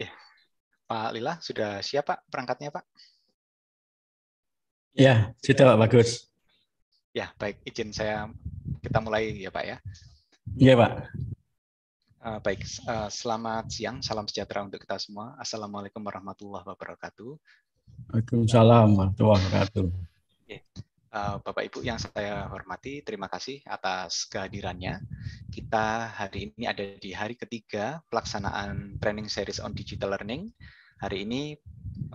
Ya. Pak Lila, sudah siap Pak perangkatnya Pak? Ya, sudah Pak, bagus. Ya, baik. Izin saya, kita mulai ya Pak ya. Iya Pak. Uh, baik, uh, selamat siang, salam sejahtera untuk kita semua. Assalamualaikum warahmatullahi wabarakatuh. Waalaikumsalam warahmatullahi wabarakatuh. Ya. Eh, Bapak Ibu yang saya hormati, terima kasih atas kehadirannya. Kita hari ini ada di hari ketiga pelaksanaan training series on digital learning. Hari ini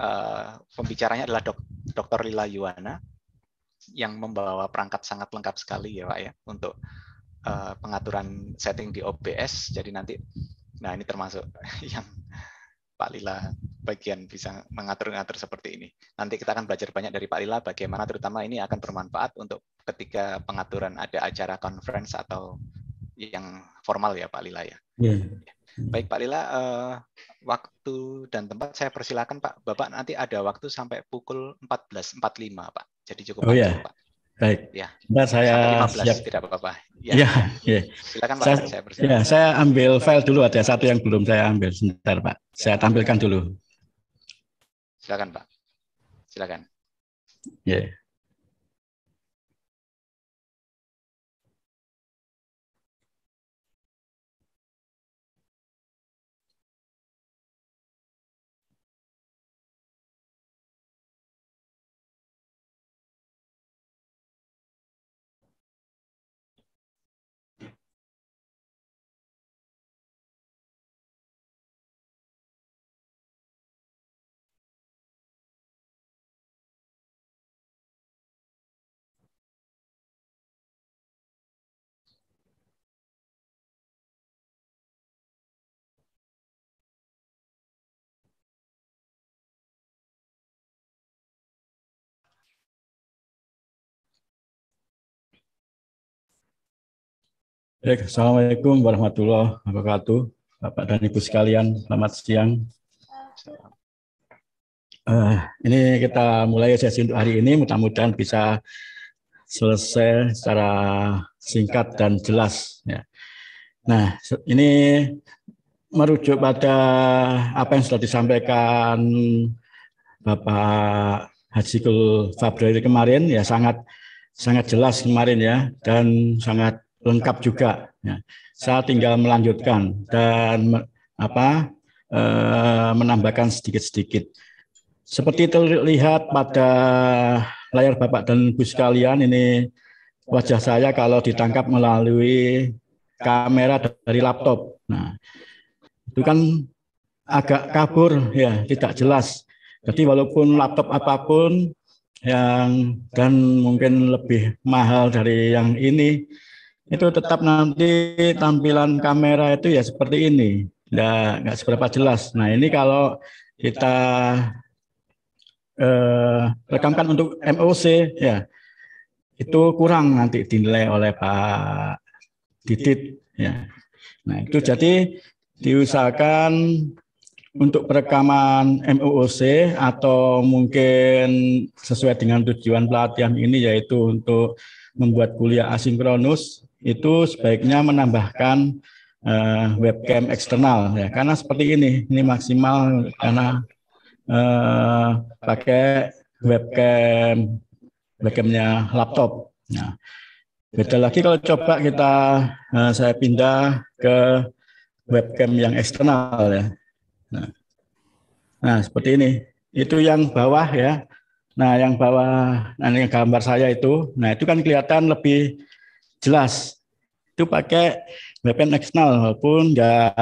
eh, pembicaranya adalah Dr. Lila Yuwana yang membawa perangkat sangat lengkap sekali ya Pak ya untuk eh, pengaturan setting di OBS. Jadi nanti nah ini termasuk yang Pak Lila bagian bisa mengatur-ngatur seperti ini. Nanti kita akan belajar banyak dari Pak Lila bagaimana terutama ini akan bermanfaat untuk ketika pengaturan ada acara conference atau yang formal ya Pak Lila ya. Yeah. Baik Pak Lila, eh, waktu dan tempat saya persilakan Pak. Bapak nanti ada waktu sampai pukul 14.45 Pak. Jadi cukup oh, panjang iya. yeah. Pak. Baik. Ya. Nah, saya 15, siap. tidak apa-apa. Ya. ya, ya. Silakan Pak. Saya, ya, saya ambil file dulu ada satu yang belum saya ambil sebentar Pak. Ya. Saya tampilkan dulu. Silakan Pak. Silakan. Ya. Yeah. Baik, ya, Assalamualaikum warahmatullahi wabarakatuh. Bapak dan Ibu sekalian, selamat siang. Uh, ini kita mulai sesi untuk hari ini, mudah-mudahan bisa selesai secara singkat dan jelas. Ya. Nah, ini merujuk pada apa yang sudah disampaikan Bapak Haji Februari kemarin, ya sangat sangat jelas kemarin ya, dan sangat lengkap juga. Ya. Saya tinggal melanjutkan dan apa eh, menambahkan sedikit-sedikit. Seperti terlihat pada layar Bapak dan Ibu sekalian, ini wajah saya kalau ditangkap melalui kamera dari laptop. Nah, itu kan agak kabur ya, tidak jelas. Jadi walaupun laptop apapun yang dan mungkin lebih mahal dari yang ini, itu tetap nanti tampilan kamera itu ya seperti ini. Nggak, nggak seberapa jelas. Nah ini kalau kita eh, rekamkan untuk MOC ya itu kurang nanti dinilai oleh Pak Didit ya. Nah itu jadi diusahakan untuk perekaman moc atau mungkin sesuai dengan tujuan pelatihan ini yaitu untuk membuat kuliah asinkronus itu sebaiknya menambahkan uh, webcam eksternal ya karena seperti ini ini maksimal karena uh, pakai webcam webcamnya laptop. Nah, beda lagi kalau coba kita uh, saya pindah ke webcam yang eksternal ya. Nah, nah seperti ini. Itu yang bawah ya. Nah, yang bawah, nah ini gambar saya itu, nah itu kan kelihatan lebih jelas itu pakai VPN eksternal walaupun nggak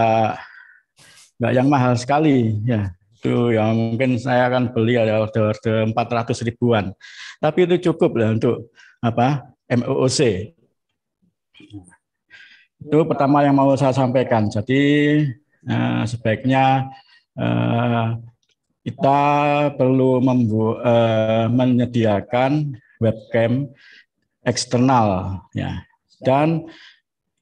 nggak yang mahal sekali ya itu yang mungkin saya akan beli ada order, order ratus ribuan tapi itu cukup lah untuk apa MOOC itu pertama yang mau saya sampaikan jadi eh, sebaiknya eh, kita perlu membu eh, menyediakan webcam eksternal ya. Dan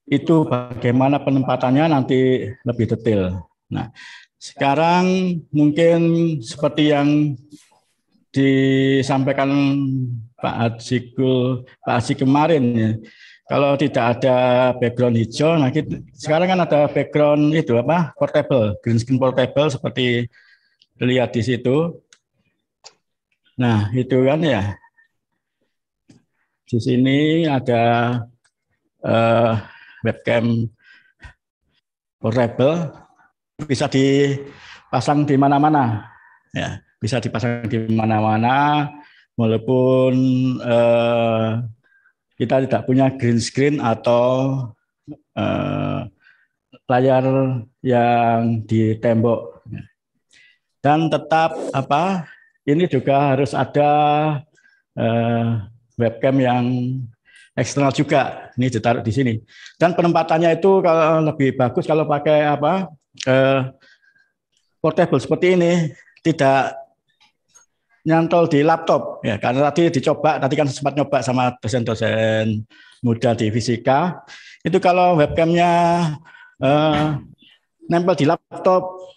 itu bagaimana penempatannya nanti lebih detail. Nah, sekarang mungkin seperti yang disampaikan Pak Azikul, Pak Azik kemarin ya. Kalau tidak ada background hijau, nah kita, sekarang kan ada background itu apa portable, green screen portable seperti dilihat di situ. Nah itu kan ya. Di sini ada uh, webcam portable bisa dipasang di mana-mana ya bisa dipasang di mana-mana walaupun uh, kita tidak punya green screen atau uh, layar yang di tembok dan tetap apa ini juga harus ada uh, webcam yang eksternal juga. Ini ditaruh di sini. Dan penempatannya itu kalau lebih bagus kalau pakai apa eh, portable seperti ini, tidak nyantol di laptop ya karena tadi dicoba tadi kan sempat nyoba sama dosen-dosen muda di fisika itu kalau webcamnya eh, nempel di laptop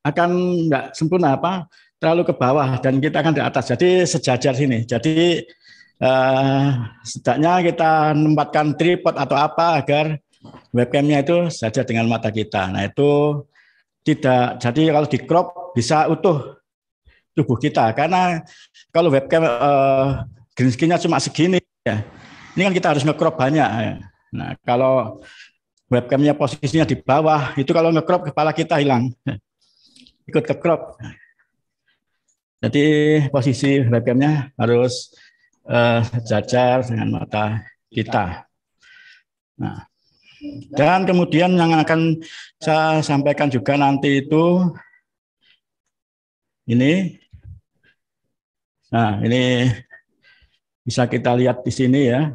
akan nggak sempurna apa terlalu ke bawah dan kita akan di atas jadi sejajar sini jadi Eh, setidaknya kita menempatkan tripod atau apa agar webcamnya itu saja dengan mata kita. Nah itu tidak. Jadi kalau di crop bisa utuh tubuh kita karena kalau webcam uh, green screen-nya cuma segini ya. Ini kan kita harus ngecrop banyak. Ya. Nah, kalau webcamnya posisinya di bawah, itu kalau ngecrop kepala kita hilang. Ikut ke crop. Jadi posisi webcamnya harus Eh, jajar sejajar dengan mata kita. Nah, dan kemudian yang akan saya sampaikan juga nanti itu ini. Nah, ini bisa kita lihat di sini ya.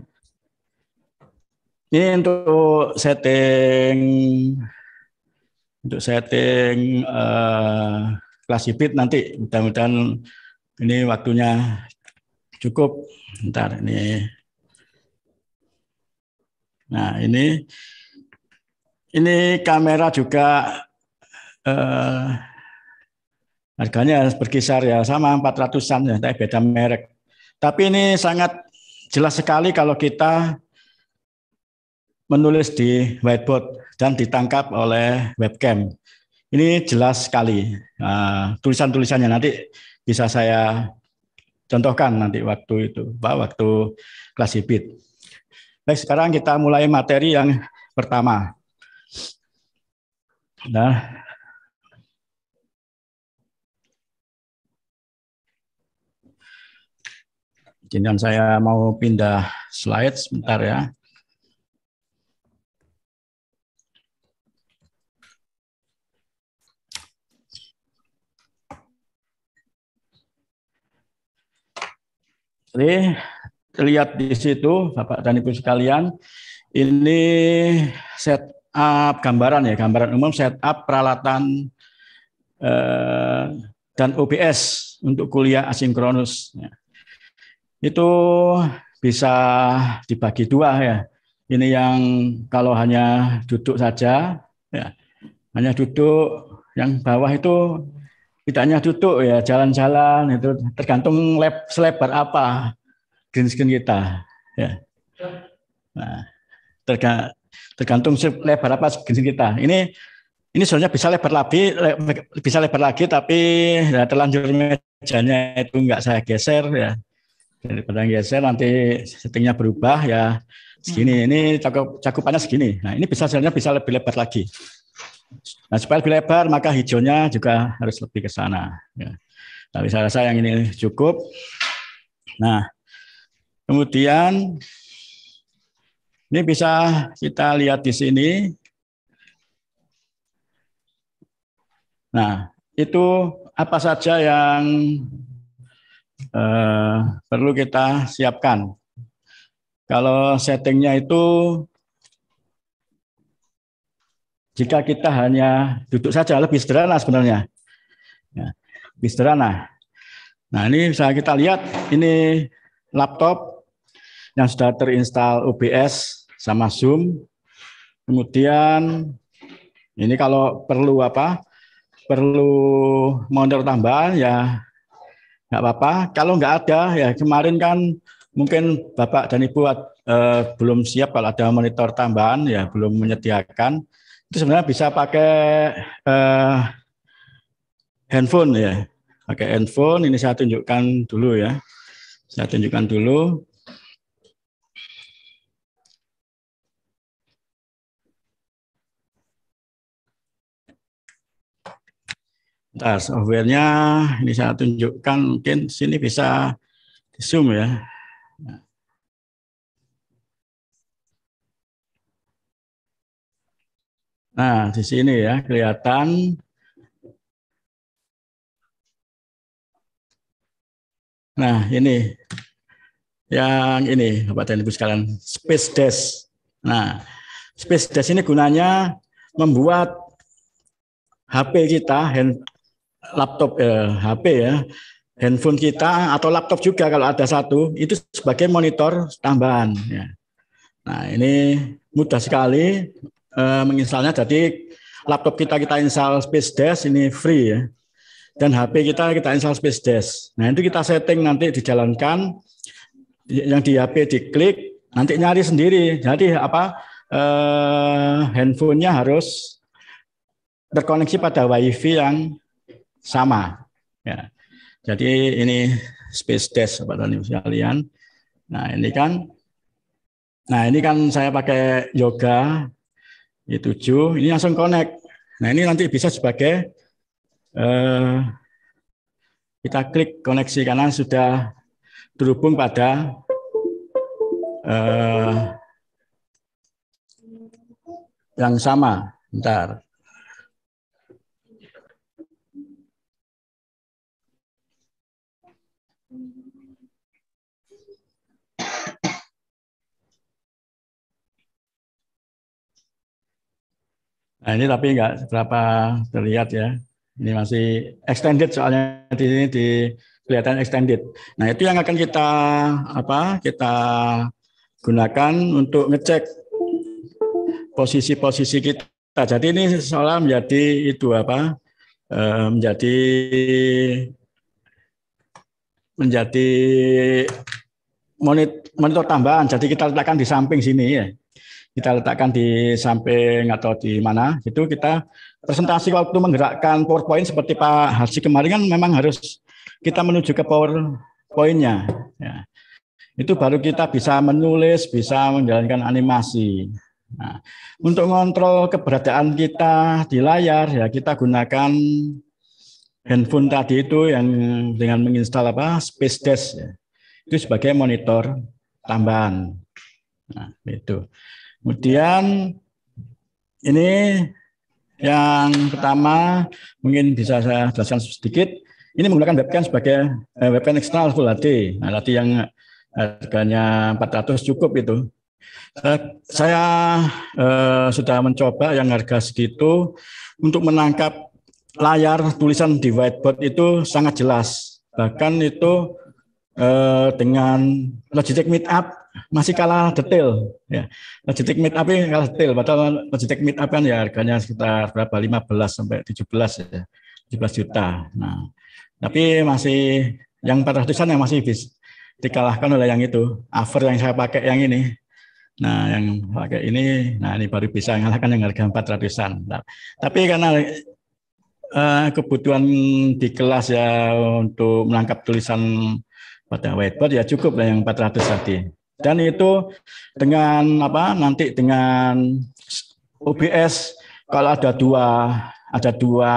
Ini untuk setting untuk setting uh, kelas hibrid nanti mudah-mudahan ini waktunya cukup. Bentar ini. Nah, ini ini kamera juga eh, harganya berkisar ya sama 400-an ya, tapi beda merek. Tapi ini sangat jelas sekali kalau kita menulis di whiteboard dan ditangkap oleh webcam. Ini jelas sekali nah, tulisan-tulisannya nanti bisa saya contohkan nanti waktu itu, Pak, waktu kelas hibit. Baik, sekarang kita mulai materi yang pertama. Nah, Jangan saya mau pindah slide sebentar ya. Jadi lihat di situ Bapak dan Ibu sekalian, ini setup gambaran ya, gambaran umum setup peralatan eh, dan OBS untuk kuliah asinkronus. Ya. Itu bisa dibagi dua ya. Ini yang kalau hanya duduk saja, ya, hanya duduk yang bawah itu tidak hanya duduk ya jalan-jalan itu tergantung lab selebar apa green screen kita ya nah, terga, tergantung lebar apa green screen kita ini ini sebenarnya bisa lebar lagi bisa lebar lagi tapi ya, terlanjur mejanya itu nggak saya geser ya daripada geser nanti settingnya berubah ya segini ini cakup cakupannya segini nah ini bisa sebenarnya bisa lebih lebar lagi Nah, supaya lebih lebar, maka hijaunya juga harus lebih ke sana. Ya. Tapi saya rasa yang ini cukup. Nah, kemudian ini bisa kita lihat di sini. Nah, itu apa saja yang eh, perlu kita siapkan. Kalau settingnya itu jika kita hanya duduk saja lebih sederhana sebenarnya. Ya, lebih sederhana. Nah ini bisa kita lihat ini laptop yang sudah terinstal OBS sama Zoom. Kemudian ini kalau perlu apa? Perlu monitor tambahan ya nggak apa-apa. Kalau nggak ada ya kemarin kan mungkin Bapak dan Ibu eh, belum siap kalau ada monitor tambahan ya belum menyediakan itu sebenarnya bisa pakai eh, handphone ya. Pakai handphone, ini saya tunjukkan dulu ya. Saya tunjukkan dulu. Nah, software-nya ini saya tunjukkan mungkin sini bisa di zoom ya. Nah, di sini ya kelihatan Nah, ini yang ini Bapak dan Ibu sekalian, Space Desk. Nah, Space Desk ini gunanya membuat HP kita, hand, laptop eh, HP ya, handphone kita atau laptop juga kalau ada satu itu sebagai monitor tambahan ya. Nah, ini mudah sekali uh, eh, menginstalnya. Jadi laptop kita kita install Space Desk ini free ya. Dan HP kita kita install Space Desk. Nah, itu kita setting nanti dijalankan yang di HP diklik nanti nyari sendiri. Jadi apa eh, handphonenya harus terkoneksi pada WiFi yang sama. Ya. Jadi ini Space Desk Pak Ibu sekalian. Nah ini kan, nah ini kan saya pakai yoga Y7, ya, ini langsung connect. Nah, ini nanti bisa sebagai eh, kita klik koneksi karena sudah terhubung pada eh, yang sama. Bentar. Nah, ini tapi nggak seberapa terlihat ya. Ini masih extended soalnya di sini di kelihatan extended. Nah, itu yang akan kita apa? Kita gunakan untuk ngecek posisi-posisi kita. Jadi ini seolah menjadi itu apa? Eh, menjadi menjadi monitor tambahan. Jadi kita letakkan di samping sini ya kita letakkan di samping atau di mana itu kita presentasi waktu menggerakkan PowerPoint seperti Pak Harsi kemarin kan memang harus kita menuju ke powerpointnya Ya. Itu baru kita bisa menulis, bisa menjalankan animasi. Nah, untuk mengontrol keberadaan kita di layar ya kita gunakan handphone tadi itu yang dengan menginstal apa space desk ya. itu sebagai monitor tambahan nah, itu Kemudian ini yang pertama mungkin bisa saya jelaskan sedikit. Ini menggunakan webcam sebagai eh, webcam eksternal Full HD. Nah, HD yang harganya 400 cukup itu. Eh, saya eh, sudah mencoba yang harga segitu untuk menangkap layar tulisan di whiteboard itu sangat jelas. Bahkan itu eh, dengan Logitech Meetup masih kalah detail ya. Logitik Meet Up yang kalah detail padahal Logitik Meet Up kan ya harganya sekitar berapa 15 sampai 17 ya. 17 juta. Nah, tapi masih yang 400-an yang masih bis, dikalahkan oleh yang itu. Aver yang saya pakai yang ini. Nah, yang pakai ini, nah ini baru bisa mengalahkan yang harga 400-an. Nah, tapi karena uh, kebutuhan di kelas ya untuk menangkap tulisan pada whiteboard ya cukup lah yang 400 tadi. Dan itu dengan apa nanti dengan OBS kalau ada dua ada dua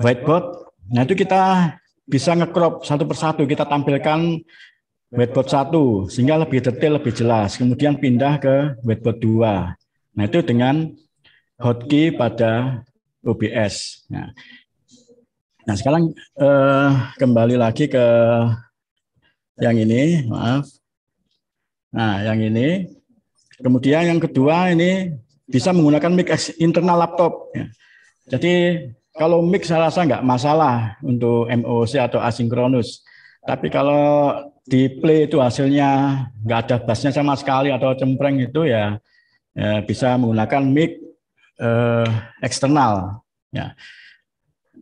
whiteboard, nah itu kita bisa ngecrop satu persatu kita tampilkan whiteboard satu sehingga lebih detail lebih jelas. Kemudian pindah ke whiteboard dua. Nah itu dengan hotkey pada OBS. Nah, nah sekarang eh, kembali lagi ke yang ini, maaf. Nah, yang ini. Kemudian yang kedua ini bisa menggunakan mic internal laptop. Ya. Jadi kalau mic saya rasa nggak masalah untuk MOC atau asinkronus. Tapi kalau di play itu hasilnya nggak ada bassnya sama sekali atau cempreng itu ya, ya bisa menggunakan mic eh, eksternal. Ya.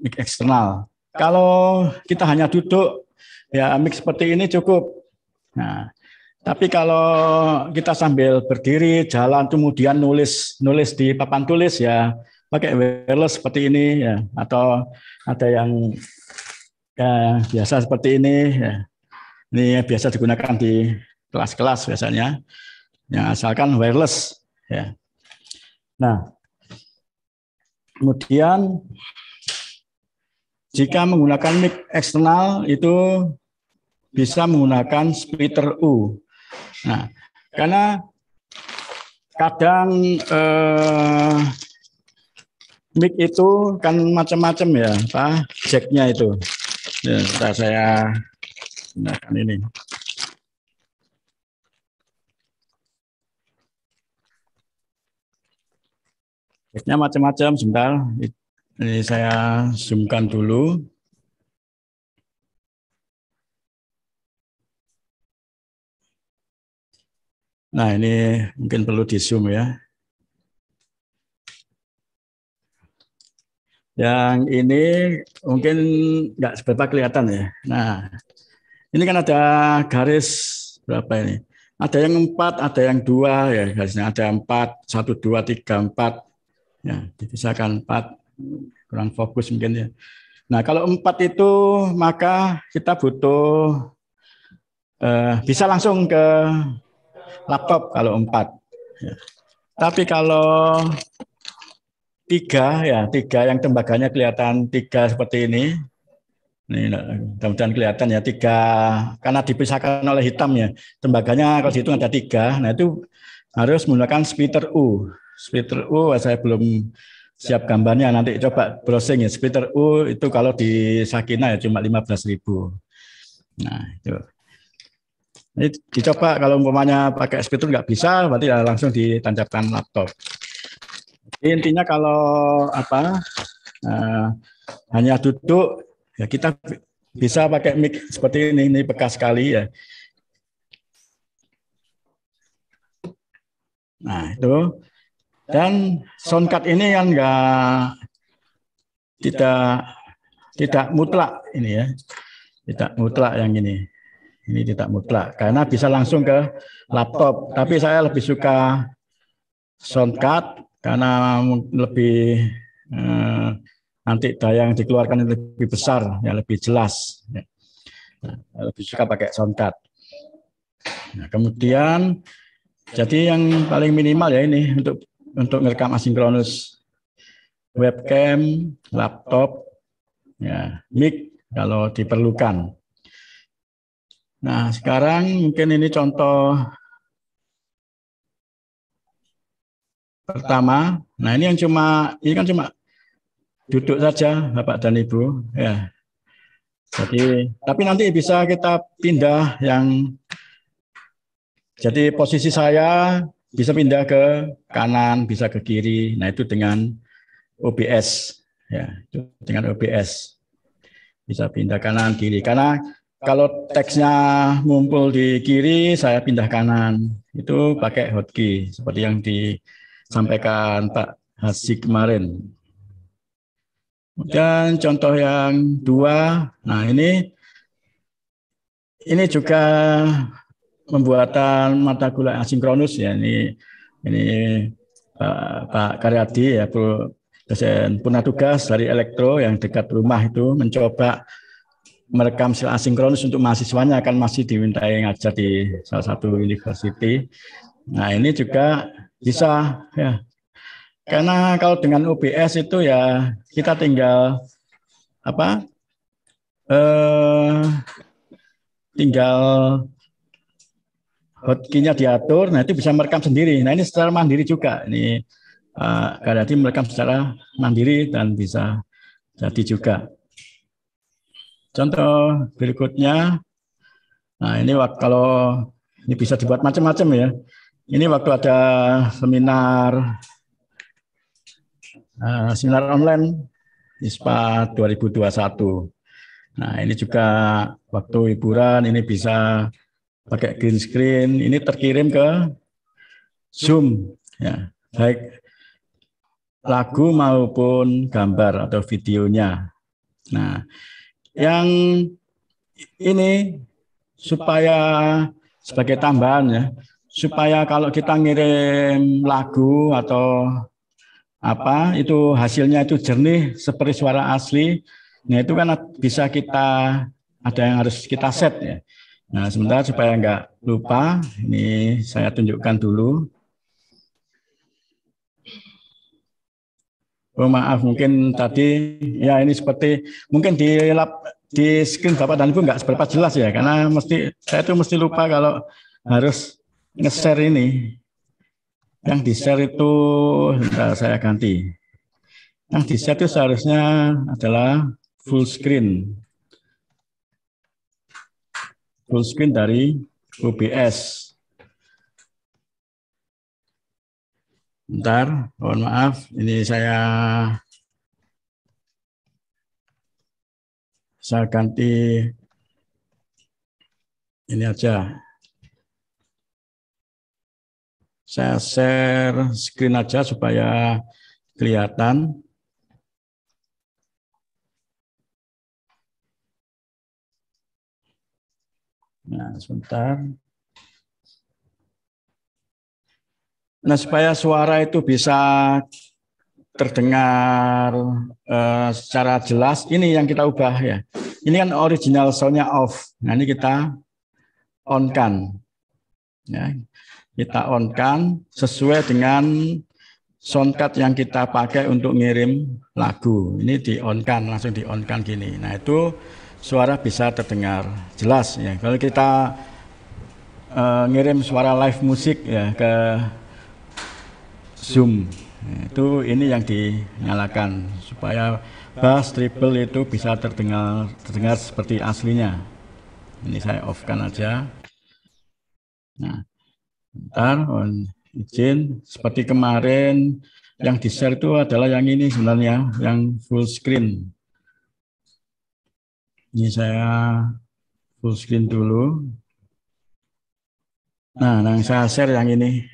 Mic eksternal. Kalau kita hanya duduk Ya, mix seperti ini cukup. Nah, tapi kalau kita sambil berdiri, jalan, kemudian nulis nulis di papan tulis ya pakai wireless seperti ini ya atau ada yang ya, biasa seperti ini ya. Ini biasa digunakan di kelas-kelas biasanya. Ya asalkan wireless ya. Nah, kemudian jika menggunakan mic eksternal itu bisa menggunakan splitter U. Nah, karena kadang eh, mic itu kan macam-macam ya, pak. jacknya itu. Ya, saya gunakan ini. Jacknya macam-macam, sebentar. Ini saya zoomkan dulu. Nah, ini mungkin perlu di zoom ya. Yang ini mungkin nggak seberapa kelihatan ya. Nah, ini kan ada garis berapa ini? Ada yang empat, ada yang dua ya garisnya. Ada empat, satu, dua, tiga, empat. Ya, dipisahkan empat. Kurang fokus mungkin ya. Nah, kalau empat itu maka kita butuh eh, bisa langsung ke laptop kalau empat. Ya. Tapi kalau tiga ya tiga yang tembaganya kelihatan tiga seperti ini ini nah, mudah kelihatan ya tiga karena dipisahkan oleh hitam ya tembaganya kalau dihitung ada tiga nah itu harus menggunakan splitter U splitter U saya belum siap gambarnya nanti coba browsing ya splitter U itu kalau di Sakina ya cuma 15.000 nah itu ini dicoba kalau umpamanya pakai speedrun nggak bisa, berarti ya langsung ditancapkan laptop. intinya kalau apa uh, hanya duduk ya kita bisa pakai mic seperti ini, ini bekas sekali ya. Nah itu dan sound card ini yang nggak tidak tidak mutlak ini ya, tidak mutlak yang ini. Ini tidak mutlak karena bisa langsung ke laptop. Tapi saya lebih suka soundcard karena lebih eh, nanti daya yang dikeluarkan lebih besar, ya lebih jelas. Ya. Nah, lebih suka pakai soundcard. Nah, kemudian jadi yang paling minimal ya ini untuk untuk merekam asinkronus webcam, laptop, ya, mic kalau diperlukan. Nah, sekarang mungkin ini contoh pertama. Nah, ini yang cuma ini kan cuma duduk saja Bapak dan Ibu, ya. Jadi, tapi nanti bisa kita pindah yang jadi posisi saya bisa pindah ke kanan, bisa ke kiri. Nah, itu dengan OBS ya, itu dengan OBS. Bisa pindah kanan kiri karena kalau teksnya ngumpul di kiri, saya pindah kanan. Itu pakai hotkey, seperti yang disampaikan Pak Hasik kemarin. Kemudian contoh yang dua, nah ini ini juga pembuatan mata kuliah asinkronus ya ini ini Pak, eh, Pak Karyadi ya dosen puna tugas dari elektro yang dekat rumah itu mencoba merekam secara asinkronis untuk mahasiswanya akan masih dimintai ngajar di salah satu university. Nah ini juga bisa ya karena kalau dengan UBS itu ya kita tinggal apa eh, tinggal hotkeynya diatur, nah itu bisa merekam sendiri. Nah ini secara mandiri juga. Ini uh, eh, Garati merekam secara mandiri dan bisa jadi juga. Contoh berikutnya, nah ini waktu kalau ini bisa dibuat macam-macam ya. Ini waktu ada seminar uh, seminar online ISPA 2021. Nah ini juga waktu hiburan ini bisa pakai green screen. Ini terkirim ke Zoom ya baik lagu maupun gambar atau videonya. Nah, yang ini supaya sebagai tambahan ya supaya kalau kita ngirim lagu atau apa itu hasilnya itu jernih seperti suara asli nah itu kan bisa kita ada yang harus kita set ya nah sebentar supaya nggak lupa ini saya tunjukkan dulu Oh, maaf, mungkin tadi ya ini seperti mungkin di lap di screen Bapak dan Ibu nggak seberapa jelas ya, karena mesti saya itu mesti lupa kalau harus nge-share ini. Yang di-share itu saya ganti. Yang di-share itu seharusnya adalah full screen. Full screen dari OBS. Bentar, mohon maaf, ini saya saya ganti ini aja. Saya share screen aja supaya kelihatan. Nah, sebentar. Nah, supaya suara itu bisa terdengar uh, secara jelas, ini yang kita ubah ya. Ini kan original soundnya off. Nah, ini kita on-kan. Ya, kita on-kan sesuai dengan soundcard yang kita pakai untuk ngirim lagu. Ini di on-kan, langsung di on-kan gini. Nah, itu suara bisa terdengar jelas ya. Kalau kita uh, ngirim suara live musik ya ke zoom itu ini yang dinyalakan supaya bass triple itu bisa terdengar terdengar seperti aslinya ini saya off kan aja nah ntar on izin seperti kemarin yang di share itu adalah yang ini sebenarnya yang full screen ini saya full screen dulu nah yang saya share yang ini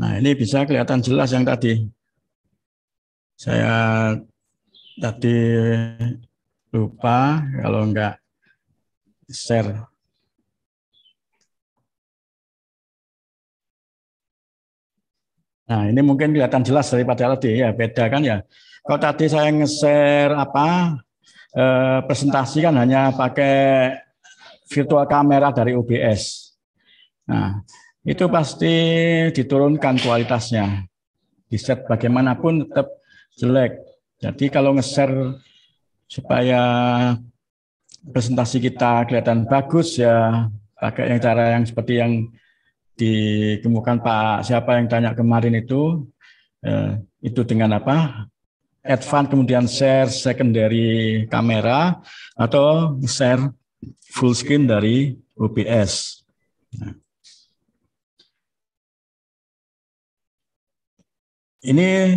Nah, ini bisa kelihatan jelas yang tadi. Saya tadi lupa kalau enggak share. Nah, ini mungkin kelihatan jelas daripada tadi ya, beda kan ya. Kalau tadi saya nge-share apa eh, presentasi kan hanya pakai virtual kamera dari OBS. Nah, itu pasti diturunkan kualitasnya. Di set bagaimanapun tetap jelek. Jadi kalau nge-share supaya presentasi kita kelihatan bagus ya pakai yang cara yang seperti yang dikemukan Pak siapa yang tanya kemarin itu eh, itu dengan apa advance kemudian share secondary kamera atau share full screen dari OBS. Nah. Ini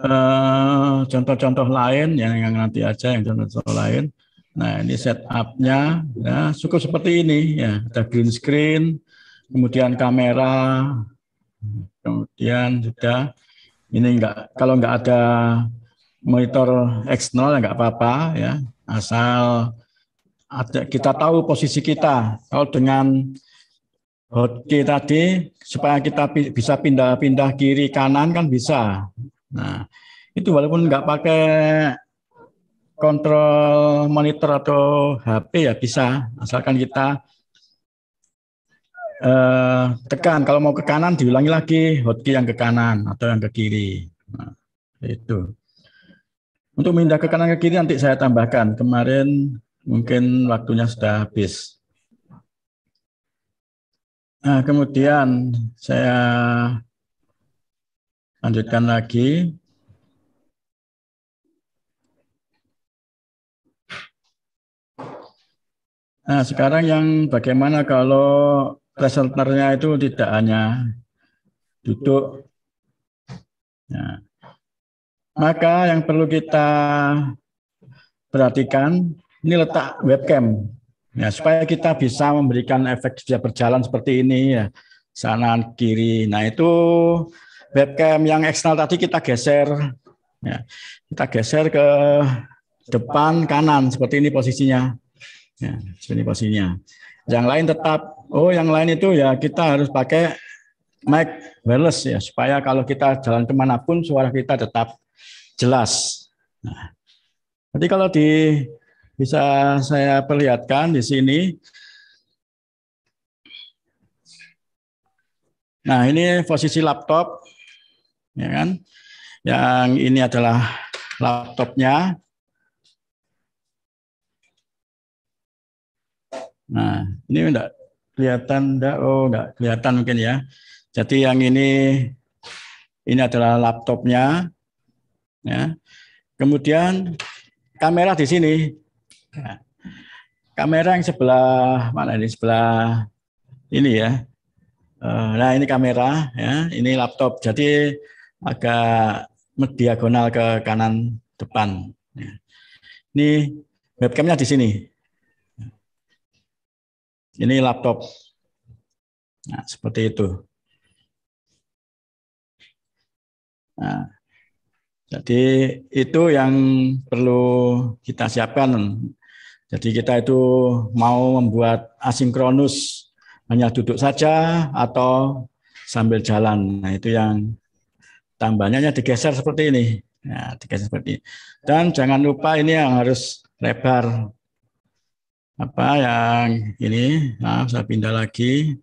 eh, contoh-contoh uh, lain yang, yang nanti aja yang contoh-contoh lain. Nah ini setupnya ya cukup seperti ini ya ada green screen, kemudian kamera, kemudian sudah ini enggak kalau enggak ada monitor eksternal enggak apa-apa ya asal ada kita tahu posisi kita kalau dengan Oke tadi supaya kita bisa pindah-pindah kiri kanan kan bisa. Nah itu walaupun nggak pakai kontrol monitor atau HP ya bisa asalkan kita eh, tekan kalau mau ke kanan diulangi lagi hotkey yang ke kanan atau yang ke kiri. Nah, itu. Untuk pindah ke kanan ke kiri nanti saya tambahkan. Kemarin mungkin waktunya sudah habis. Nah, kemudian saya lanjutkan lagi. Nah, sekarang yang bagaimana kalau presenternya itu tidak hanya duduk. Nah, maka yang perlu kita perhatikan, ini letak webcam. Ya, supaya kita bisa memberikan efek dia berjalan seperti ini ya. Sana kiri. Nah, itu webcam yang eksternal tadi kita geser ya. Kita geser ke depan kanan seperti ini posisinya. Ya, seperti ini posisinya. Yang lain tetap oh yang lain itu ya kita harus pakai mic wireless ya supaya kalau kita jalan kemanapun suara kita tetap jelas. Nah, Jadi kalau di bisa saya perlihatkan di sini. Nah, ini posisi laptop, ya kan? Yang ini adalah laptopnya. Nah, ini enggak kelihatan enggak? Oh, enggak kelihatan mungkin ya. Jadi yang ini ini adalah laptopnya. Ya. Kemudian kamera di sini kamera yang sebelah mana ini sebelah ini ya. Eh, nah ini kamera ya, ini laptop. Jadi agak diagonal ke kanan depan. Ya. Ini webcamnya di sini. Ini laptop. Nah, seperti itu. Nah, jadi itu yang perlu kita siapkan jadi kita itu mau membuat asinkronus hanya duduk saja atau sambil jalan. Nah, itu yang tambahnya digeser seperti ini. Ya, digeser seperti ini. Dan jangan lupa ini yang harus lebar. Apa yang ini? Nah, saya pindah lagi.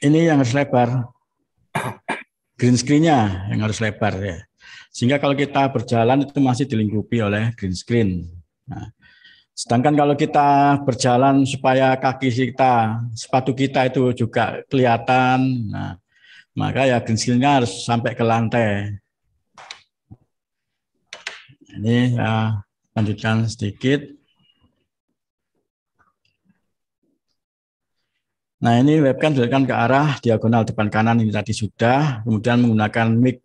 Ini yang harus lebar. Green screen-nya yang harus lebar ya. Sehingga kalau kita berjalan itu masih dilingkupi oleh green screen. Nah, sedangkan kalau kita berjalan supaya kaki kita, sepatu kita itu juga kelihatan, nah, maka ya green screen harus sampai ke lantai. Ini ya, lanjutkan sedikit. Nah ini webcam dilakukan ke arah diagonal depan kanan ini tadi sudah, kemudian menggunakan mic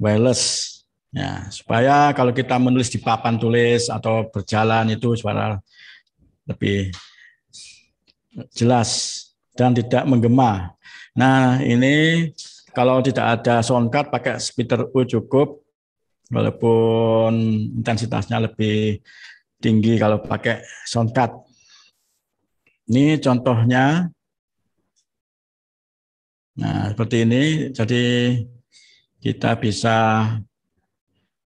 wireless. Ya, supaya kalau kita menulis di papan tulis atau berjalan itu suara lebih jelas dan tidak menggema. Nah, ini kalau tidak ada soundcard pakai speaker U cukup walaupun intensitasnya lebih tinggi kalau pakai soundcard. Ini contohnya. Nah, seperti ini. Jadi kita bisa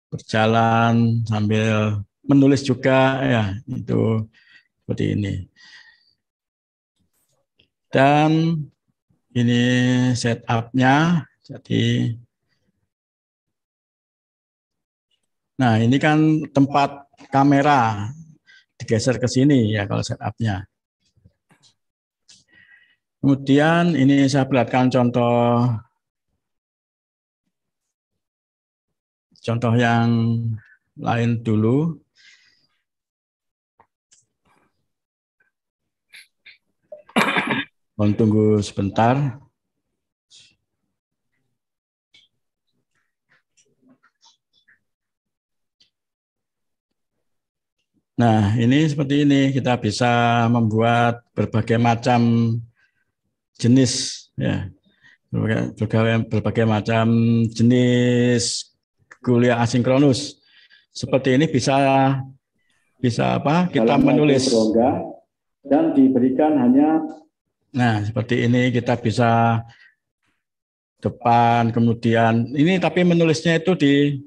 berjalan sambil menulis juga ya itu seperti ini. Dan ini setupnya jadi nah ini kan tempat kamera digeser ke sini ya kalau setupnya. Kemudian ini saya perlihatkan contoh contoh yang lain dulu. Mohon tunggu sebentar. Nah, ini seperti ini kita bisa membuat berbagai macam jenis ya berbagai, berbagai macam jenis kuliah asinkronus. Seperti ini bisa bisa apa? Kita Dalam menulis dan diberikan hanya Nah, seperti ini kita bisa depan kemudian ini tapi menulisnya itu di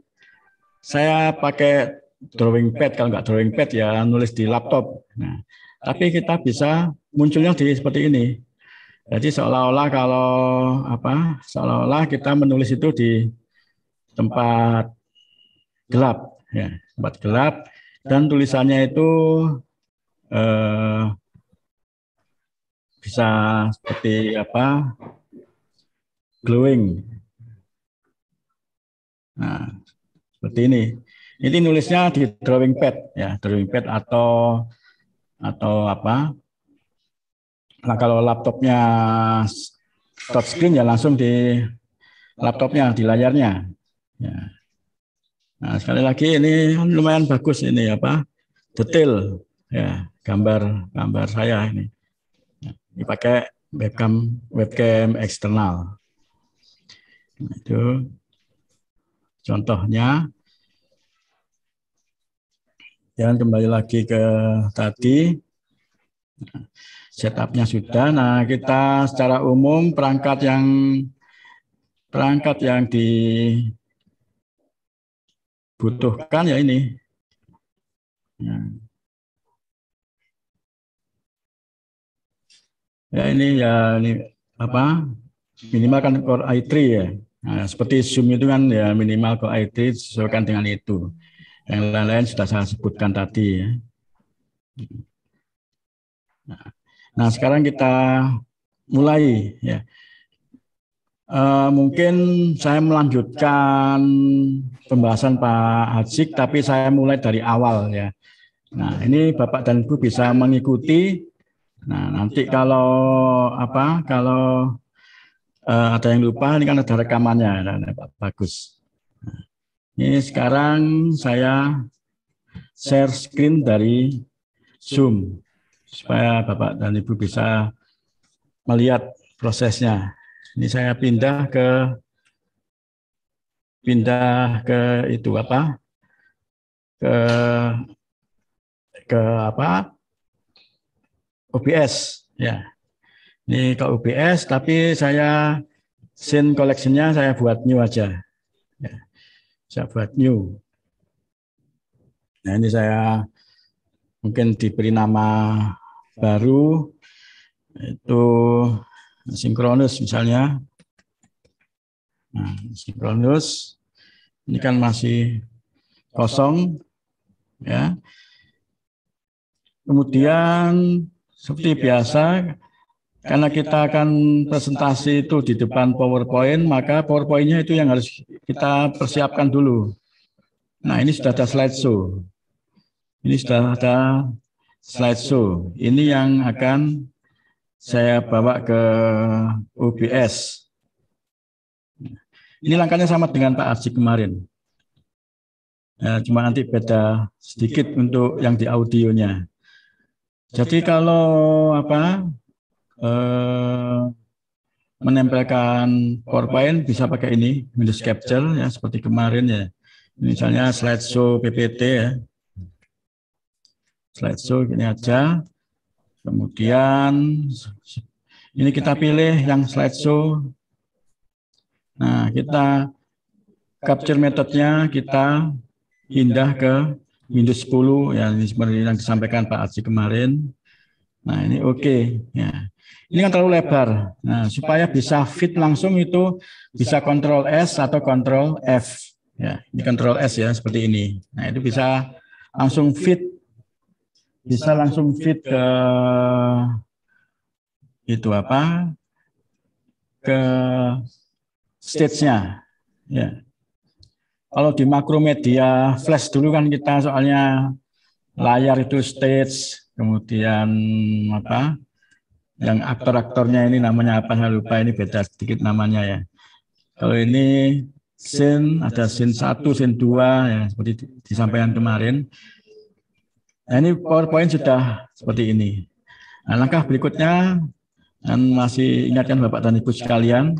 saya pakai drawing pad kalau nggak drawing pad ya nulis di laptop. Nah, tapi kita bisa munculnya di seperti ini. Jadi seolah-olah kalau apa seolah-olah kita menulis itu di tempat gelap, ya, tempat gelap. Dan tulisannya itu eh, bisa seperti apa? Glowing. Nah, seperti ini. Ini nulisnya di drawing pad, ya, drawing pad atau atau apa? Nah, kalau laptopnya touchscreen ya langsung di laptopnya di layarnya Ya. Nah, sekali lagi ini lumayan bagus ini apa? Detail ya, gambar gambar saya ini. Ya, ini pakai webcam webcam eksternal. Nah, itu contohnya. Jangan kembali lagi ke tadi. setupnya sudah. Nah, kita secara umum perangkat yang perangkat yang di butuhkan ya ini. Ya. ya. ini ya ini apa minimal kan core i3 ya. Nah, seperti Zoom itu kan ya minimal core i3 sesuaikan dengan itu. Yang lain-lain sudah saya sebutkan tadi ya. nah, nah sekarang kita mulai ya. Uh, mungkin saya melanjutkan pembahasan Pak Haji, tapi saya mulai dari awal ya. Nah, ini Bapak dan Ibu bisa mengikuti. Nah, nanti kalau apa, kalau uh, ada yang lupa, ini kan ada rekamannya, nah, nah bagus. Nah, ini sekarang saya share screen dari Zoom supaya Bapak dan Ibu bisa melihat prosesnya. Ini saya pindah ke pindah ke itu apa? ke ke apa? OBS ya. Ini ke OBS tapi saya scene collectionnya saya buat new aja. Ya. Saya buat new. Nah ini saya mungkin diberi nama baru itu sinkronus misalnya. Nah, sinkronus ini kan masih kosong ya. Kemudian seperti biasa karena kita akan presentasi itu di depan PowerPoint, maka PowerPoint-nya itu yang harus kita persiapkan dulu. Nah, ini sudah ada slide show. Ini sudah ada slide show. Ini yang akan saya bawa ke UBS. Ini langkahnya sama dengan Pak Arsi kemarin. Ya, cuma nanti beda sedikit untuk yang di audionya. Jadi kalau apa eh, menempelkan PowerPoint bisa pakai ini Windows Capture ya seperti kemarin ya. Misalnya slideshow PPT ya. Slideshow ini aja. Kemudian ini kita pilih yang slideshow. Nah, kita capture metodenya kita pindah ke Windows 10 ya ini seperti yang disampaikan Pak Aji kemarin. Nah, ini oke okay. ya. Ini kan terlalu lebar. Nah, supaya bisa fit langsung itu bisa control S atau control F. Ya, ini control S ya seperti ini. Nah, itu bisa langsung fit bisa langsung fit ke itu apa ke stage-nya ya kalau di makromedia flash dulu kan kita soalnya layar itu stage kemudian apa yang aktor-aktornya ini namanya apa saya lupa ini beda sedikit namanya ya kalau ini scene ada scene satu scene dua ya seperti disampaikan kemarin Nah, ini PowerPoint sudah seperti ini. Nah, langkah berikutnya, dan masih ingatkan Bapak dan Ibu sekalian,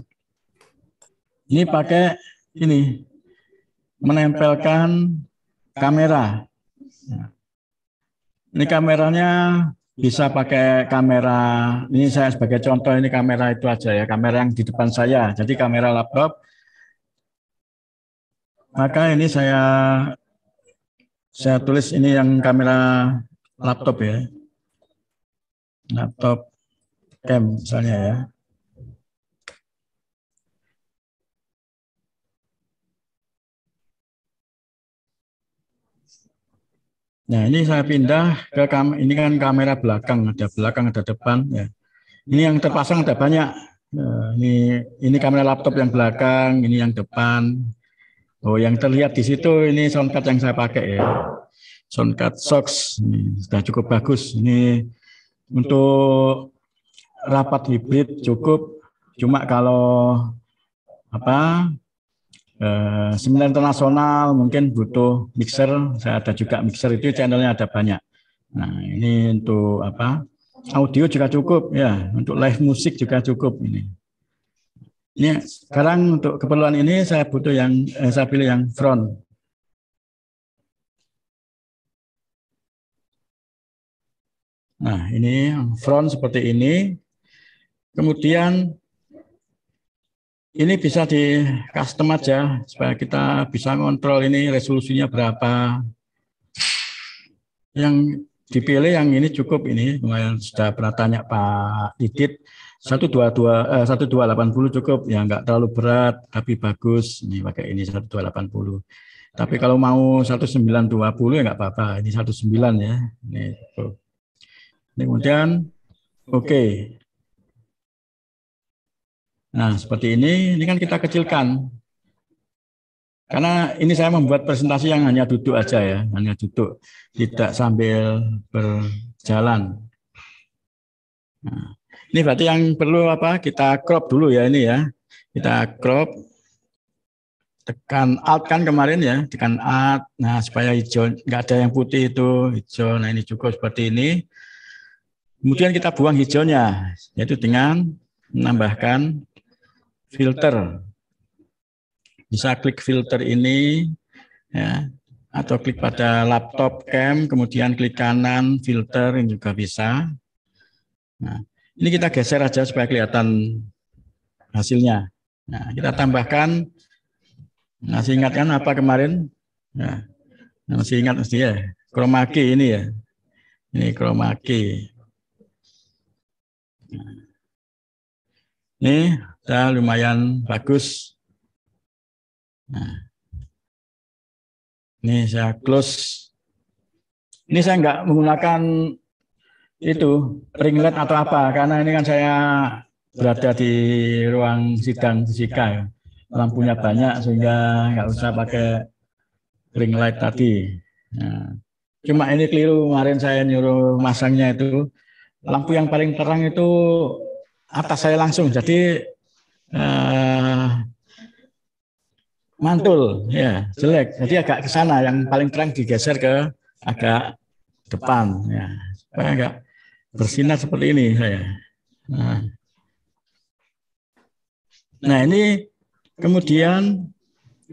ini pakai ini, menempelkan kamera. Ini kameranya bisa pakai kamera, ini saya sebagai contoh ini kamera itu aja ya, kamera yang di depan saya, jadi kamera laptop. Maka ini saya saya tulis ini yang kamera laptop ya. Laptop cam misalnya ya. Nah, ini saya pindah ke kam ini kan kamera belakang, ada belakang, ada depan ya. Ini yang terpasang ada banyak. Nah, ini ini kamera laptop yang belakang, ini yang depan. Oh, yang terlihat di situ ini soundcard yang saya pakai ya. Soundcard Sox ini sudah cukup bagus. Ini untuk rapat hibrid cukup. Cuma kalau apa eh, seminar internasional mungkin butuh mixer. Saya ada juga mixer itu channelnya ada banyak. Nah ini untuk apa audio juga cukup ya. Untuk live musik juga cukup ini. Ini sekarang untuk keperluan ini saya butuh yang eh, saya pilih yang front. Nah, ini front seperti ini. Kemudian ini bisa di custom aja supaya kita bisa kontrol ini resolusinya berapa. Yang dipilih yang ini cukup ini lumayan sudah pernah tanya Pak eh, satu dua delapan puluh cukup ya nggak terlalu berat tapi bagus ini pakai ini puluh. tapi kalau mau satu sembilan 1920 ya nggak apa-apa ini satu sembilan ya ini, cukup. kemudian oke okay. nah seperti ini ini kan kita kecilkan karena ini saya membuat presentasi yang hanya duduk aja ya, hanya duduk, tidak sambil berjalan. Nah, ini berarti yang perlu apa? Kita crop dulu ya ini ya. Kita crop tekan alt kan kemarin ya, tekan alt. Nah, supaya hijau nggak ada yang putih itu, hijau. Nah, ini cukup seperti ini. Kemudian kita buang hijaunya, yaitu dengan menambahkan filter bisa klik filter ini, ya, atau klik pada laptop cam, kemudian klik kanan filter yang juga bisa. Nah, ini kita geser aja supaya kelihatan hasilnya. Nah, kita tambahkan. Nah, masih ingatkan apa kemarin? Ya, nah, masih ingat mesti ya. Chroma key ini ya. Ini chroma key. Nah, ini sudah lumayan bagus. Nah. Ini saya close. Ini saya enggak menggunakan itu ringlet atau apa karena ini kan saya berada di ruang sidang fisika ya. Lampunya banyak sehingga enggak usah pakai ring light tadi. Nah, cuma ini keliru kemarin saya nyuruh masangnya itu lampu yang paling terang itu atas saya langsung. Jadi eh, mantul ya jelek jadi agak ke sana yang paling terang digeser ke agak depan ya supaya agak bersinar seperti ini saya nah, nah ini kemudian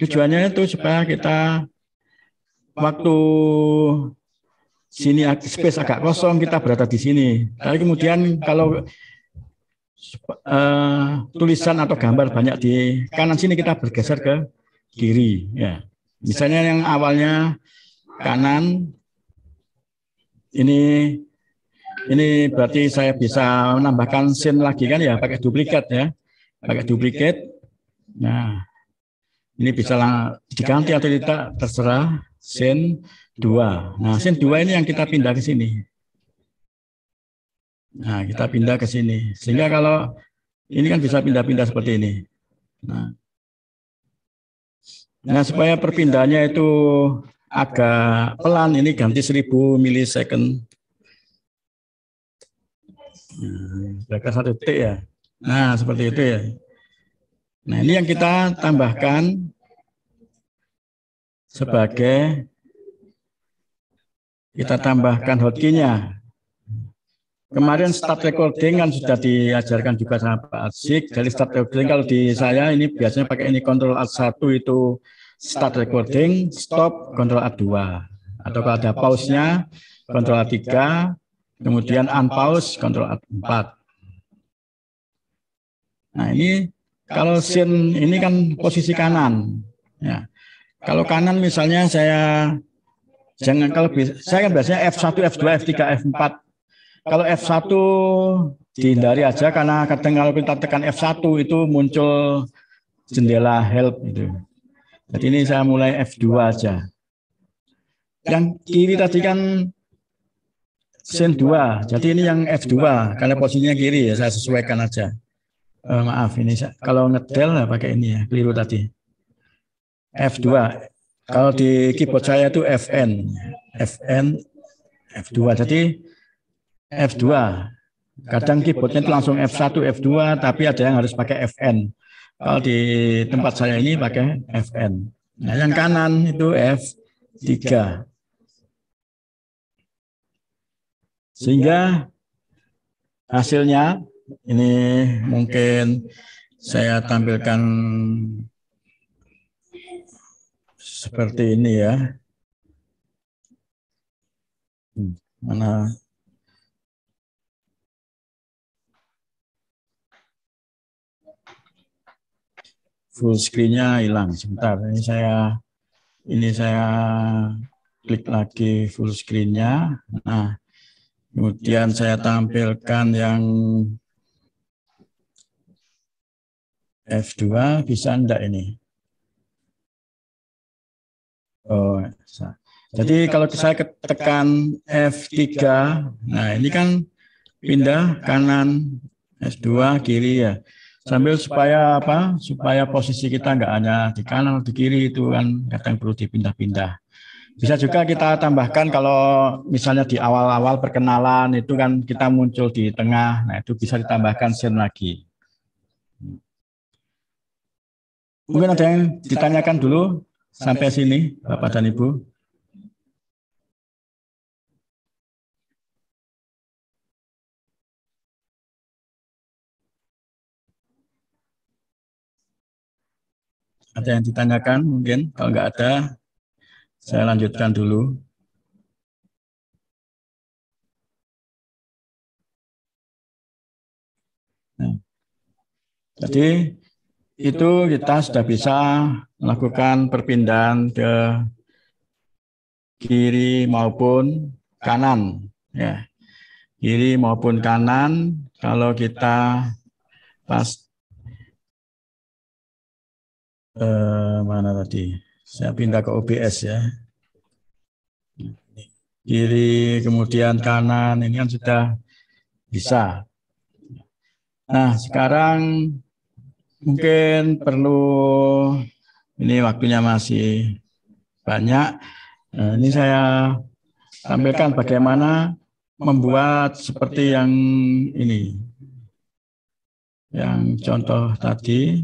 tujuannya itu supaya kita waktu sini space agak kosong kita berada di sini tapi kemudian kalau uh, tulisan atau gambar banyak di kanan sini kita bergeser ke kiri ya. Misalnya yang awalnya kanan ini ini berarti saya bisa menambahkan sin lagi kan ya pakai duplikat ya. Pakai duplikat. Nah, ini bisa diganti atau tidak terserah sin dua Nah, sin dua ini yang kita pindah ke sini. Nah, kita pindah ke sini. Sehingga kalau ini kan bisa pindah-pindah seperti ini. Nah, Nah, supaya perpindahannya itu agak pelan, ini ganti 1000 milisecond. Nah, kira satu detik ya. Nah, seperti itu ya. Nah, ini yang kita tambahkan sebagai kita tambahkan hotkey-nya. Kemarin start recording kan sudah diajarkan juga sama Pak Asik. Jadi start recording kalau di saya ini biasanya pakai ini kontrol a 1 itu start recording, stop, kontrol a 2. Atau kalau ada pause-nya, kontrol a 3, kemudian unpause, kontrol a 4. Nah ini kalau scene ini kan posisi kanan. Ya. Kalau kanan misalnya saya jangan kalau bisa, saya kan biasanya F1, F2, F3, F4 kalau F1 dihindari aja karena kadang kalau kita tekan F1 itu muncul jendela help itu. Jadi ini saya mulai F2 aja. Yang kiri tadi kan sen 2. Jadi ini yang F2 karena posisinya kiri ya saya sesuaikan aja. Uh, maaf ini saya, kalau ngedel pakai ini ya, keliru tadi. F2. Kalau di keyboard saya itu FN. FN F2. Jadi F2. Iya. Kadang keyboardnya itu langsung F1, F2, tapi ada yang harus pakai FN. Kalau di tempat saya ini pakai FN. Nah, yang kanan itu F3. Sehingga hasilnya ini mungkin saya tampilkan seperti ini ya. Hmm, mana full screen-nya hilang. Sebentar, ini saya ini saya klik lagi full screen-nya. Nah, kemudian saya tampilkan yang F2 bisa enggak ini? Oh, Jadi kalau saya tekan F3, nah ini kan pindah kanan S2 kiri ya sambil supaya apa supaya posisi kita nggak hanya di kanan di kiri itu kan kadang perlu dipindah-pindah bisa juga kita tambahkan kalau misalnya di awal-awal perkenalan itu kan kita muncul di tengah nah itu bisa ditambahkan scene lagi mungkin ada yang ditanyakan dulu sampai sini Bapak dan Ibu Ada yang ditanyakan mungkin? Kalau nggak ada, saya lanjutkan dulu. Nah, jadi itu kita sudah bisa melakukan perpindahan ke kiri maupun kanan ya kiri maupun kanan kalau kita pas Eh, mana tadi? Saya pindah ke OBS ya. Kiri, kemudian kanan, ini kan sudah bisa. Nah, sekarang mungkin perlu, ini waktunya masih banyak. Nah, ini saya tampilkan bagaimana membuat seperti yang ini. Yang contoh tadi,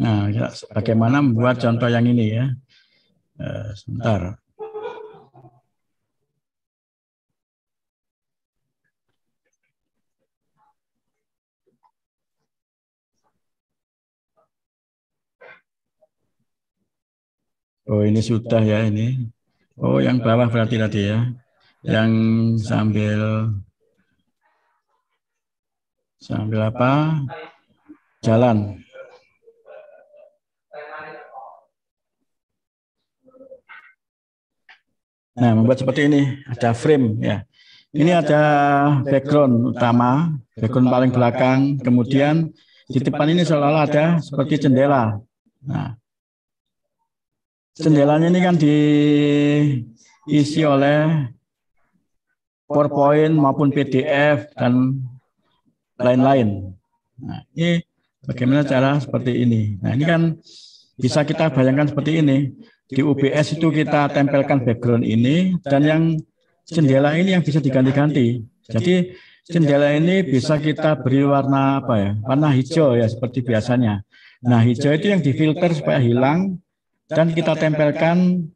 Nah, ya, bagaimana membuat contoh yang ini ya? Eh, sebentar. Oh, ini sudah ya ini. Oh, yang bawah berarti tadi ya. Yang sambil Sambil apa? Jalan. Nah, membuat seperti ini. Ada frame ya. Ini ada background utama, background paling belakang. Kemudian di depan ini seolah-olah ada seperti jendela. Nah, jendelanya ini kan diisi oleh PowerPoint maupun PDF dan lain-lain. Nah, ini bagaimana cara seperti ini. Nah, ini kan bisa kita bayangkan seperti ini. Di UBS itu kita tempelkan background ini dan yang jendela ini yang bisa diganti-ganti. Jadi jendela ini bisa kita beri warna apa ya? Warna hijau ya seperti biasanya. Nah, hijau itu yang difilter supaya hilang dan kita tempelkan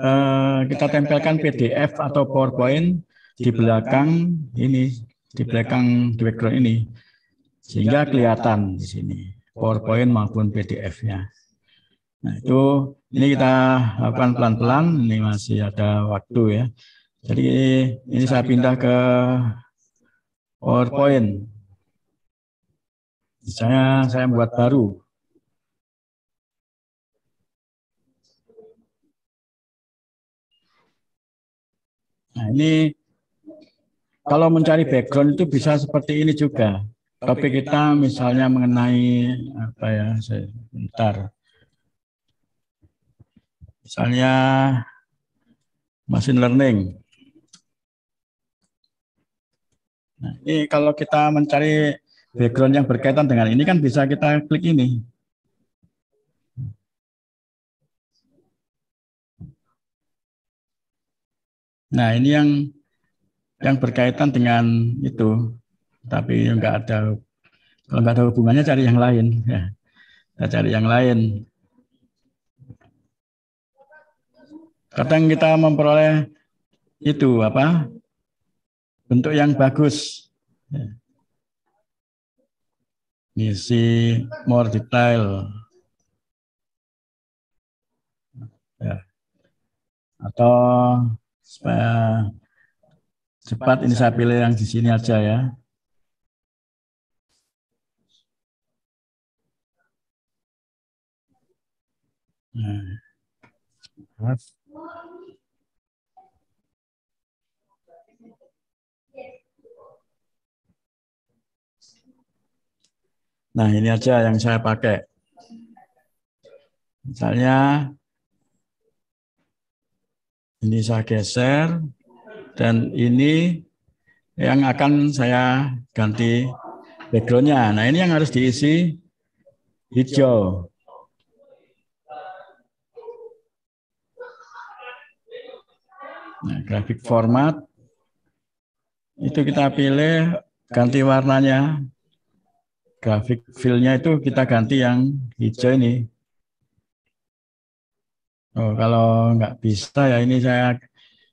eh, kita tempelkan PDF atau PowerPoint di belakang ini di belakang di background ini sehingga kelihatan di sini PowerPoint maupun PDF-nya. Nah, itu ini kita lakukan pelan-pelan, ini masih ada waktu ya. Jadi ini saya pindah ke PowerPoint. Saya saya buat baru. Nah, ini kalau mencari background itu bisa seperti ini juga. Tapi kita misalnya mengenai apa ya, sebentar, Misalnya machine learning. Nah, ini kalau kita mencari background yang berkaitan dengan ini kan bisa kita klik ini. Nah, ini yang yang berkaitan dengan itu, tapi enggak ya ada kalau nggak ada hubungannya cari yang lain. Ya. Kita cari yang lain. Kadang kita memperoleh itu apa bentuk yang bagus. misi ya. more detail. Ya. Atau supaya Cepat ini saya pilih yang di sini aja ya. Nah. ini aja yang saya pakai. Misalnya, ini saya geser, dan ini yang akan saya ganti backgroundnya. Nah ini yang harus diisi hijau. Nah, grafik format itu kita pilih ganti warnanya. Grafik filenya itu kita ganti yang hijau ini. Oh, kalau nggak bisa ya ini saya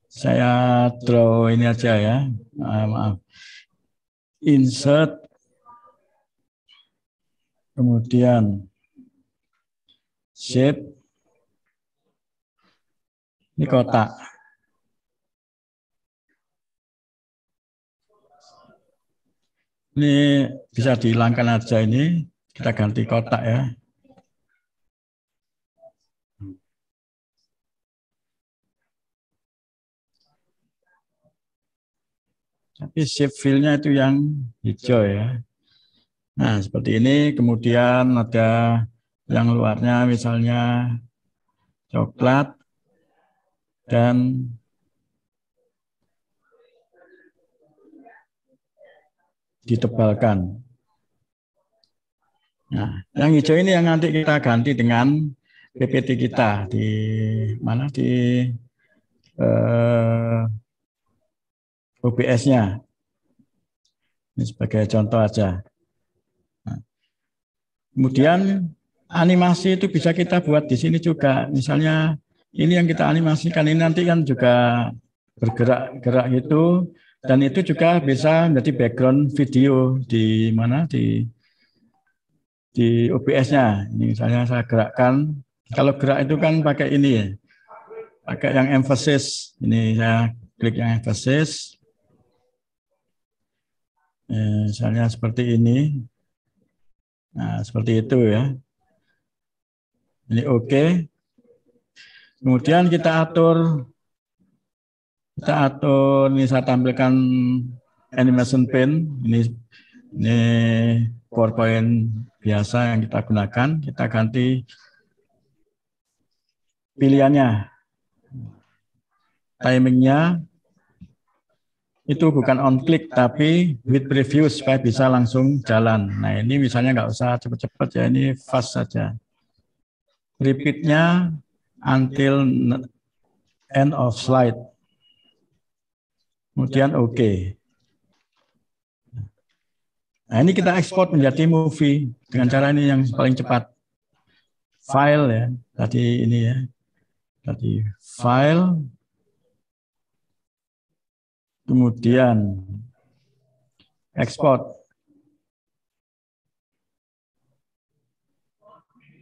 saya draw ini aja ya. Ah, maaf. Insert. Kemudian shape. Ini kotak. Ini bisa dihilangkan aja ini. Kita ganti kotak ya. Tapi shape fill-nya itu yang hijau ya. Nah, seperti ini. Kemudian ada yang luarnya misalnya coklat dan ditebalkan. Nah, yang hijau ini yang nanti kita ganti dengan PPT kita di mana di eh, obs nya Ini sebagai contoh aja. Nah. Kemudian animasi itu bisa kita buat di sini juga. Misalnya ini yang kita animasikan ini nanti kan juga bergerak-gerak itu dan itu juga bisa menjadi background video di mana di di OBS-nya. Ini misalnya saya gerakkan. Kalau gerak itu kan pakai ini ya. Pakai yang emphasis. Ini saya klik yang emphasis. Eh, misalnya seperti ini. Nah, seperti itu ya. Ini oke. Okay. Kemudian kita atur kita atur ini saya tampilkan animation pin ini ini PowerPoint biasa yang kita gunakan kita ganti pilihannya timingnya itu bukan on click tapi with preview supaya bisa langsung jalan. Nah ini misalnya nggak usah cepet-cepet ya ini fast saja. Repeatnya until end of slide. Kemudian oke. Okay. Nah ini kita ekspor menjadi movie dengan cara ini yang paling cepat. File ya, tadi ini ya. Tadi file, Kemudian ekspor.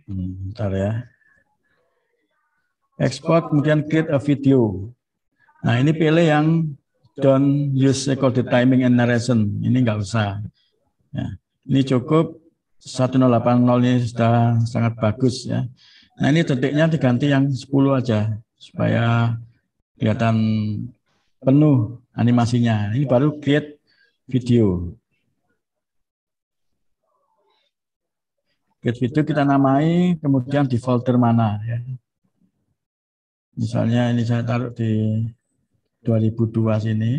Hmm, bentar ya. Ekspor kemudian create a video. Nah ini pilih yang don't use encoded timing and narration. Ini nggak usah. Ya. Ini cukup nol ini sudah sangat bagus ya. Nah ini detiknya diganti yang 10 aja supaya kelihatan penuh animasinya. Ini baru create video. Create video kita namai, kemudian di folder mana. Ya. Misalnya ini saya taruh di 2002 sini.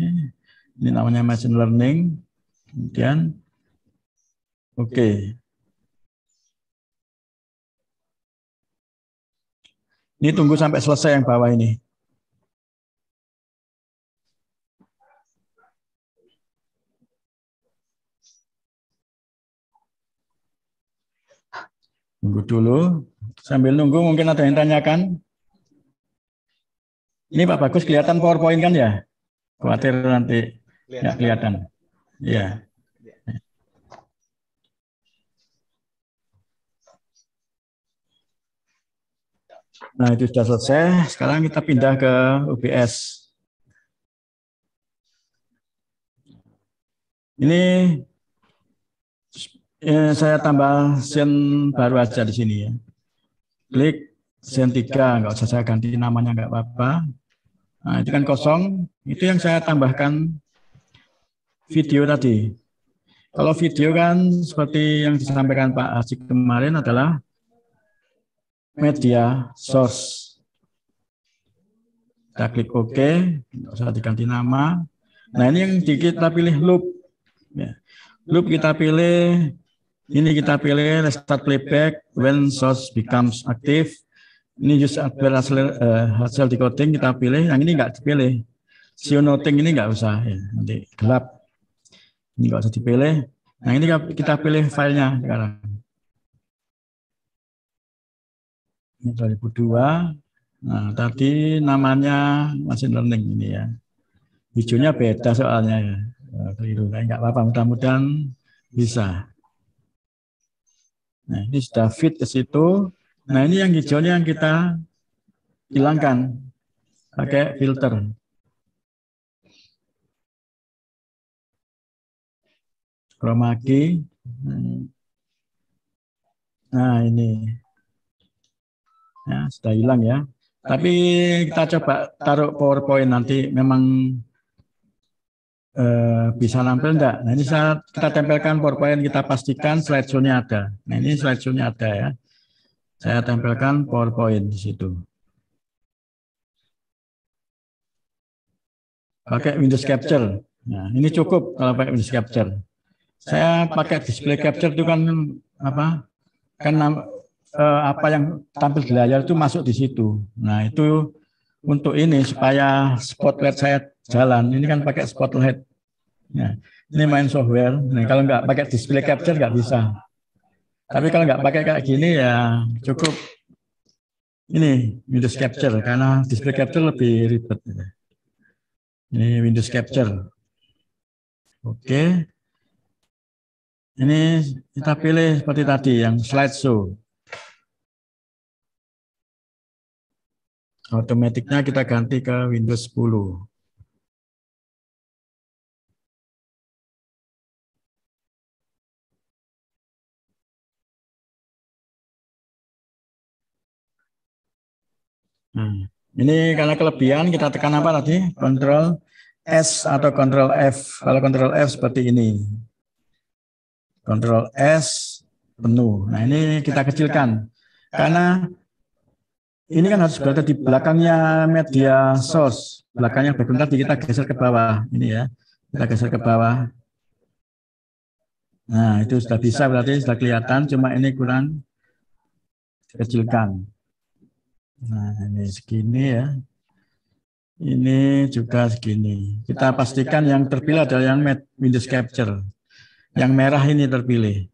Ini namanya machine learning. Kemudian, oke. Okay. Ini tunggu sampai selesai yang bawah ini. Tunggu dulu. Sambil nunggu mungkin ada yang tanyakan. Ini Pak Bagus kelihatan PowerPoint kan ya? Khawatir nanti nggak ya, kelihatan. ya Nah itu sudah selesai. Sekarang kita pindah ke UBS. Ini eh, saya tambah sen baru aja di sini ya. Klik sen 3, nggak usah saya ganti namanya nggak apa-apa. Nah, itu kan kosong, itu yang saya tambahkan video tadi. Kalau video kan seperti yang disampaikan Pak Asik kemarin adalah media source. Kita klik OK, nggak usah diganti nama. Nah ini yang di kita pilih loop. Ya. Loop kita pilih ini kita pilih start playback when source becomes active. Ini just after hasil, uh, hasil decoding kita pilih. Yang ini nggak dipilih. Show noting ini nggak usah. Ya, nanti gelap. Ini nggak usah dipilih. Yang ini kita pilih filenya sekarang. Ini 2002. Nah, tadi namanya machine learning ini ya. Hijaunya beda soalnya ya. Nah, keliru, nggak apa-apa. Mudah-mudahan bisa. Nah, ini sudah fit ke situ. Nah, ini yang hijaunya yang kita hilangkan pakai filter. Chroma key. Nah, ini. Ya, sudah hilang ya. Tapi kita coba taruh PowerPoint nanti memang eh, bisa nampil enggak? Nah ini saya, kita tempelkan PowerPoint kita pastikan slide show-nya ada. Nah ini slide show-nya ada ya. Saya tempelkan PowerPoint di situ. Pakai Windows Capture. Nah, ini cukup kalau pakai Windows Capture. Saya pakai display capture itu kan apa? Kan eh, apa yang tampil di layar itu masuk di situ. Nah, itu untuk ini supaya spotlight saya jalan. Ini kan pakai spotlight. Ya. Ini main software. Nah, kalau nggak pakai display capture nggak bisa. Tapi kalau nggak pakai kayak gini ya cukup ini Windows Capture karena display capture lebih ribet. Ini Windows Capture. Oke. Ini kita pilih seperti tadi yang slide show. Otomatiknya kita ganti ke Windows 10. Hmm. Ini karena kelebihan kita tekan apa tadi? Control S atau Control F. Kalau Control F seperti ini. Control S penuh. Nah ini kita kecilkan. Karena ini kan harus berada di belakangnya media source. Belakangnya background tadi kita geser ke bawah. Ini ya. Kita geser ke bawah. Nah itu sudah bisa berarti sudah kelihatan. Cuma ini kurang kecilkan. Nah, ini segini ya. Ini juga segini. Kita pastikan yang terpilih adalah yang Windows Capture. Yang merah ini terpilih.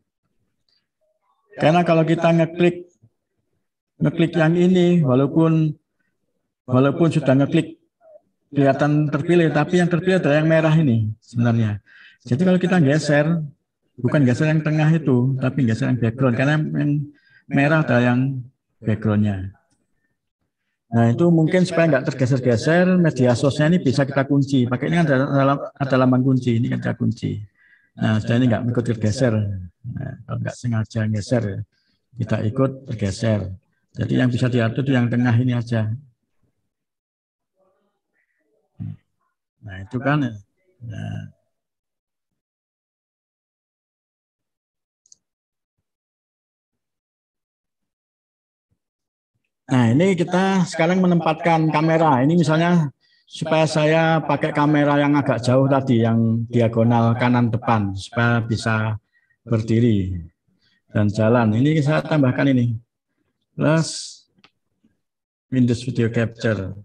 Karena kalau kita ngeklik ngeklik yang ini walaupun walaupun sudah ngeklik kelihatan terpilih tapi yang terpilih adalah yang merah ini sebenarnya. Jadi kalau kita geser bukan geser yang tengah itu tapi geser yang background karena yang merah adalah yang backgroundnya. Nah, itu mungkin supaya nggak tergeser-geser, media sosnya ini bisa kita kunci. Pakai ini kan ada, ada, ada kunci, ini kan ada kunci. Nah, supaya ini nggak ikut tergeser. Nah, kalau nggak sengaja geser, kita ikut tergeser Jadi yang bisa diatur itu yang tengah ini aja. Nah, itu kan. Nah, Nah, ini kita sekarang menempatkan kamera. Ini misalnya supaya saya pakai kamera yang agak jauh tadi, yang diagonal kanan depan, supaya bisa berdiri dan jalan. Ini saya tambahkan ini. Plus Windows Video Capture.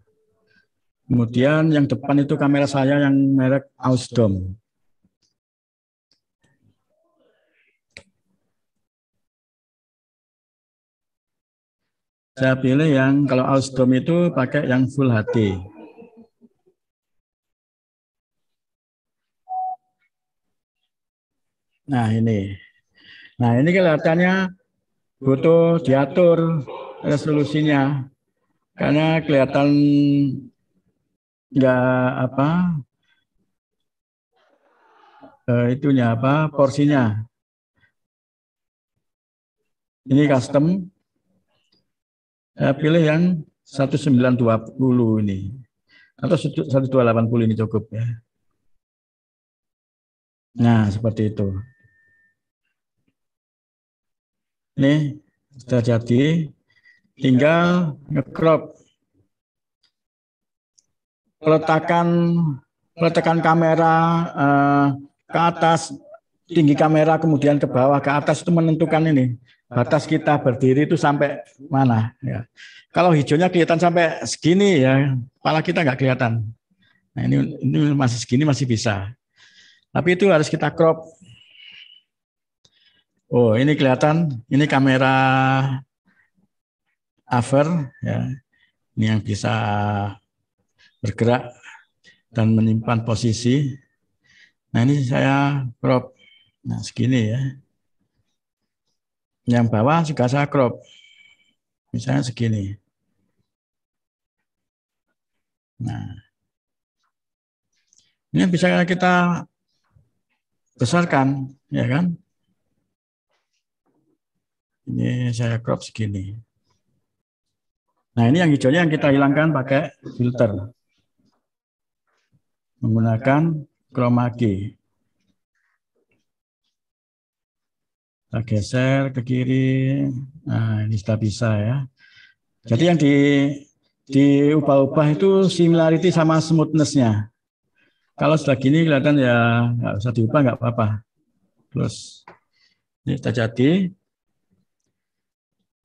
Kemudian yang depan itu kamera saya yang merek Ausdom. Saya pilih yang kalau Ausdom itu pakai yang full HD. Nah ini. Nah ini kelihatannya butuh diatur resolusinya. Karena kelihatan enggak apa uh, itunya apa porsinya ini custom Eh, pilih yang 1920 ini atau 1280 ini cukup ya. Nah, seperti itu. Ini sudah jadi. Tinggal ngecrop. Peletakan peletakan kamera eh, ke atas tinggi kamera kemudian ke bawah ke atas itu menentukan ini batas kita berdiri itu sampai mana ya. Kalau hijaunya kelihatan sampai segini ya, kepala kita nggak kelihatan. Nah ini, ini masih segini masih bisa. Tapi itu harus kita crop. Oh ini kelihatan, ini kamera aver ya. Ini yang bisa bergerak dan menyimpan posisi. Nah ini saya crop. Nah segini ya. Yang bawah juga saya crop, Misalnya segini. Nah. Ini bisa kita besarkan, ya kan? Ini saya crop segini. Nah, ini yang hijaunya yang kita hilangkan pakai filter. Menggunakan chroma key. Kita geser ke kiri. Nah, ini sudah bisa ya. Jadi yang di diubah-ubah itu similarity sama smoothnessnya. Kalau sudah gini kelihatan ya nggak usah diubah nggak apa-apa. Terus ini sudah jadi.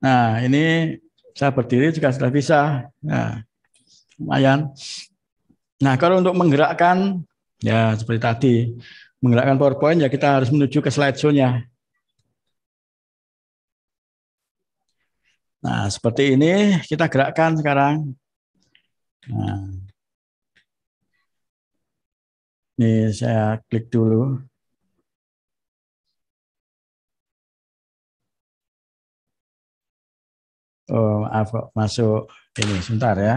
Nah ini saya berdiri juga sudah bisa. Nah lumayan. Nah kalau untuk menggerakkan ya seperti tadi menggerakkan PowerPoint ya kita harus menuju ke slide show nya Nah, seperti ini kita gerakkan sekarang. Nah. Ini saya klik dulu. Oh, maaf, masuk ini sebentar ya.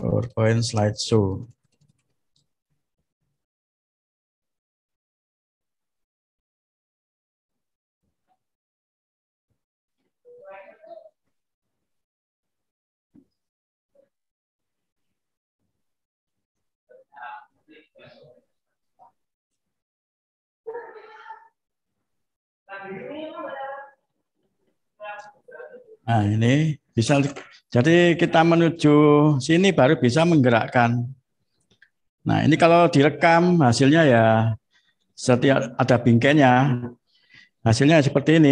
PowerPoint slideshow. Nah ini bisa jadi kita menuju sini baru bisa menggerakkan. Nah ini kalau direkam hasilnya ya setiap ada bingkainya. Hasilnya seperti ini.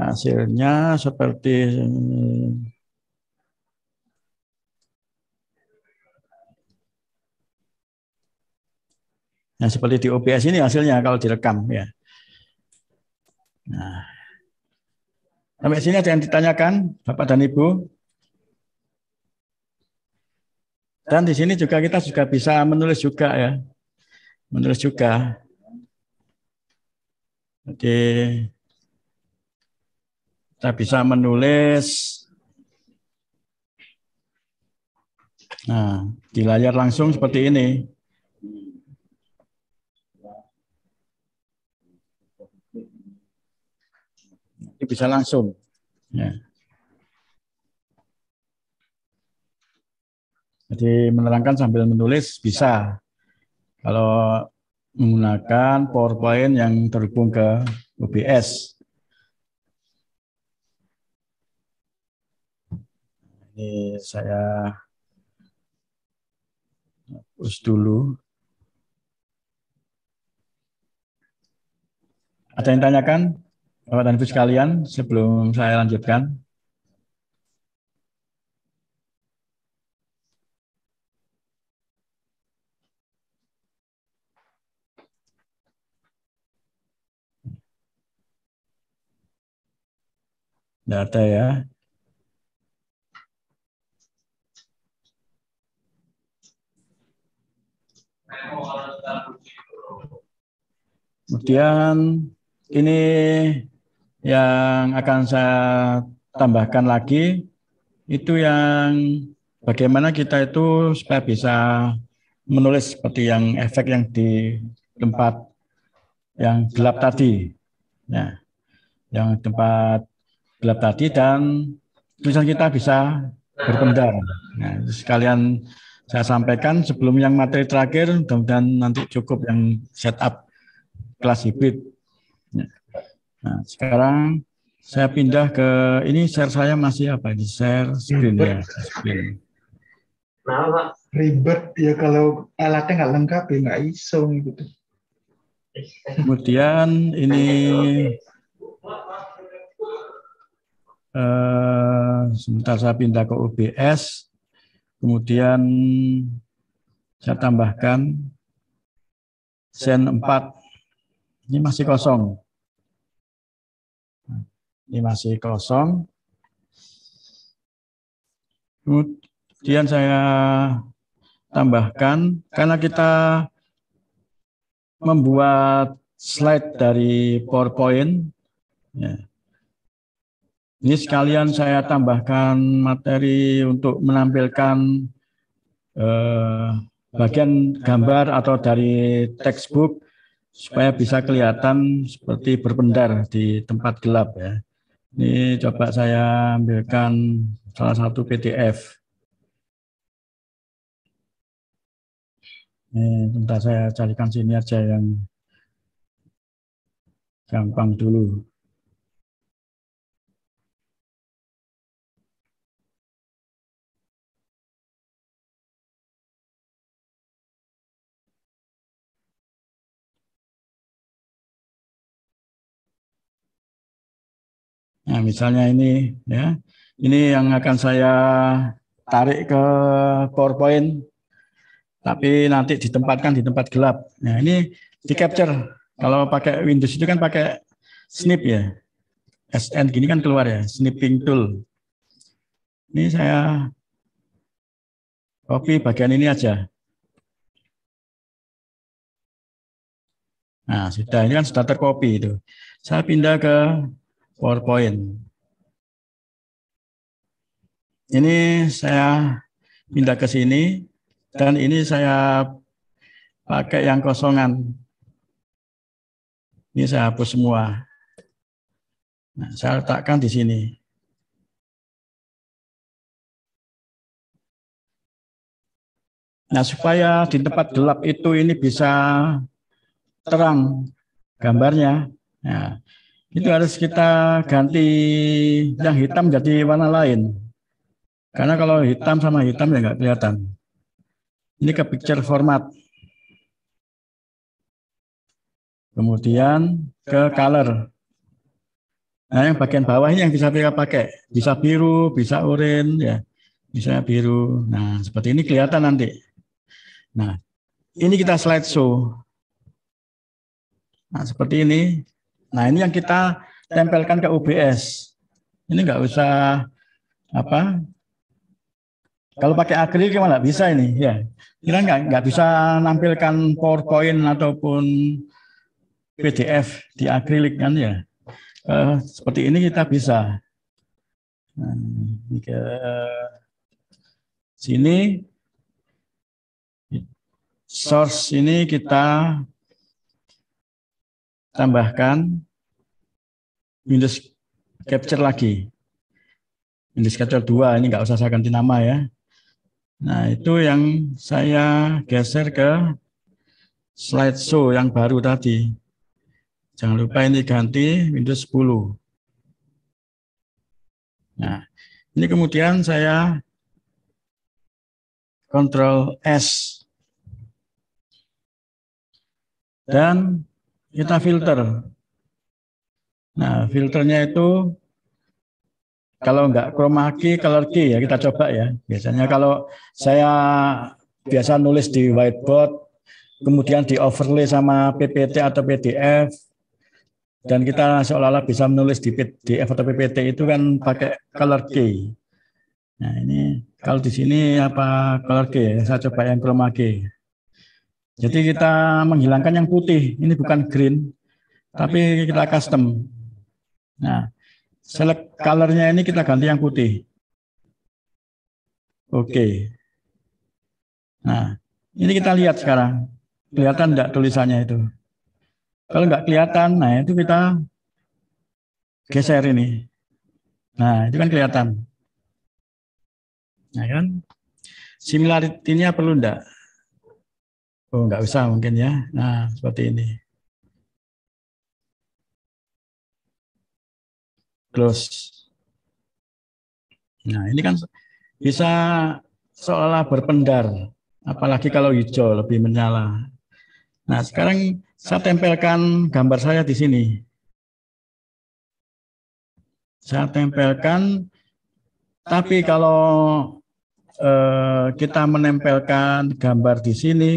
Hasilnya seperti Nah, seperti di OBS ini hasilnya kalau direkam ya. Nah, sampai sini ada yang ditanyakan, Bapak dan Ibu. Dan di sini juga kita juga bisa menulis juga ya, menulis juga. Jadi kita bisa menulis Nah, di layar langsung seperti ini. Ini bisa langsung. Ya. Jadi menerangkan sambil menulis bisa. Kalau menggunakan PowerPoint yang terhubung ke OBS. Ini saya hapus dulu. Ada yang tanyakan? Bapak dan Ibu sekalian, sebelum saya lanjutkan, data ya. Kemudian ini yang akan saya tambahkan lagi itu yang bagaimana kita itu supaya bisa menulis seperti yang efek yang di tempat yang gelap tadi. Nah, yang tempat gelap tadi dan tulisan kita bisa berkembang. Nah, sekalian saya sampaikan sebelum yang materi terakhir, mudah-mudahan nanti cukup yang setup kelas hybrid. Ya. Nah, sekarang saya pindah ke ini share saya masih apa di share screen ya. Screen. Nah, Ribet ya kalau alatnya nggak lengkap ya nggak iso gitu. Kemudian ini uh, sebentar saya pindah ke OBS. Kemudian saya tambahkan sen 4. Ini masih kosong. Ini masih kosong. Kemudian saya tambahkan, karena kita membuat slide dari PowerPoint, ya. ini sekalian saya tambahkan materi untuk menampilkan eh, bagian gambar atau dari textbook supaya bisa kelihatan seperti berpendar di tempat gelap ya. Ini coba saya ambilkan salah satu PDF. Ini sebentar saya carikan sini aja yang gampang dulu. Nah, misalnya ini ya. Ini yang akan saya tarik ke PowerPoint tapi nanti ditempatkan di tempat gelap. Nah, ini di capture. Kalau pakai Windows itu kan pakai snip ya. SN gini kan keluar ya, snipping tool. Ini saya copy bagian ini aja. Nah, sudah ini kan sudah tercopy itu. Saya pindah ke PowerPoint. Ini saya pindah ke sini dan ini saya pakai yang kosongan. Ini saya hapus semua. Nah, saya letakkan di sini. Nah, supaya di tempat gelap itu ini bisa terang gambarnya. Nah, itu harus kita ganti yang hitam jadi warna lain. Karena kalau hitam sama hitam ya nggak kelihatan. Ini ke picture format. Kemudian ke color. Nah yang bagian bawah ini yang bisa kita pakai. Bisa biru, bisa urin ya. Bisa biru. Nah seperti ini kelihatan nanti. Nah ini kita slideshow. Nah seperti ini Nah ini yang kita tempelkan ke UBS. Ini nggak usah apa? Kalau pakai akrilik gimana? Bisa ini ya. Kira nggak nggak bisa nampilkan PowerPoint ataupun PDF di akrilik kan ya. Uh, seperti ini kita bisa. Nah, ini ke sini source ini kita tambahkan Windows Capture lagi. Windows Capture 2 ini nggak usah saya ganti nama ya. Nah itu yang saya geser ke slide show yang baru tadi. Jangan lupa ini ganti Windows 10. Nah, ini kemudian saya Control S dan kita filter Nah, filternya itu kalau enggak chroma key, color key ya kita coba ya. Biasanya kalau saya biasa nulis di whiteboard, kemudian di overlay sama PPT atau PDF, dan kita seolah-olah bisa menulis di PDF atau PPT itu kan pakai color key. Nah ini kalau di sini apa color key? Ya? Saya coba yang chroma key. Jadi kita menghilangkan yang putih. Ini bukan green, tapi kita custom. Nah, select colornya ini kita ganti yang putih. Oke. Okay. Nah, ini kita lihat sekarang. Kelihatan enggak tulisannya itu? Kalau enggak kelihatan, nah itu kita geser ini. Nah, itu kan kelihatan. Nah, kan? Similarity-nya perlu enggak? Oh, enggak usah mungkin ya. Nah, seperti ini. close. nah ini kan bisa seolah berpendar, apalagi kalau hijau lebih menyala. Nah sekarang saya tempelkan gambar saya di sini. Saya tempelkan, tapi kalau eh, kita menempelkan gambar di sini,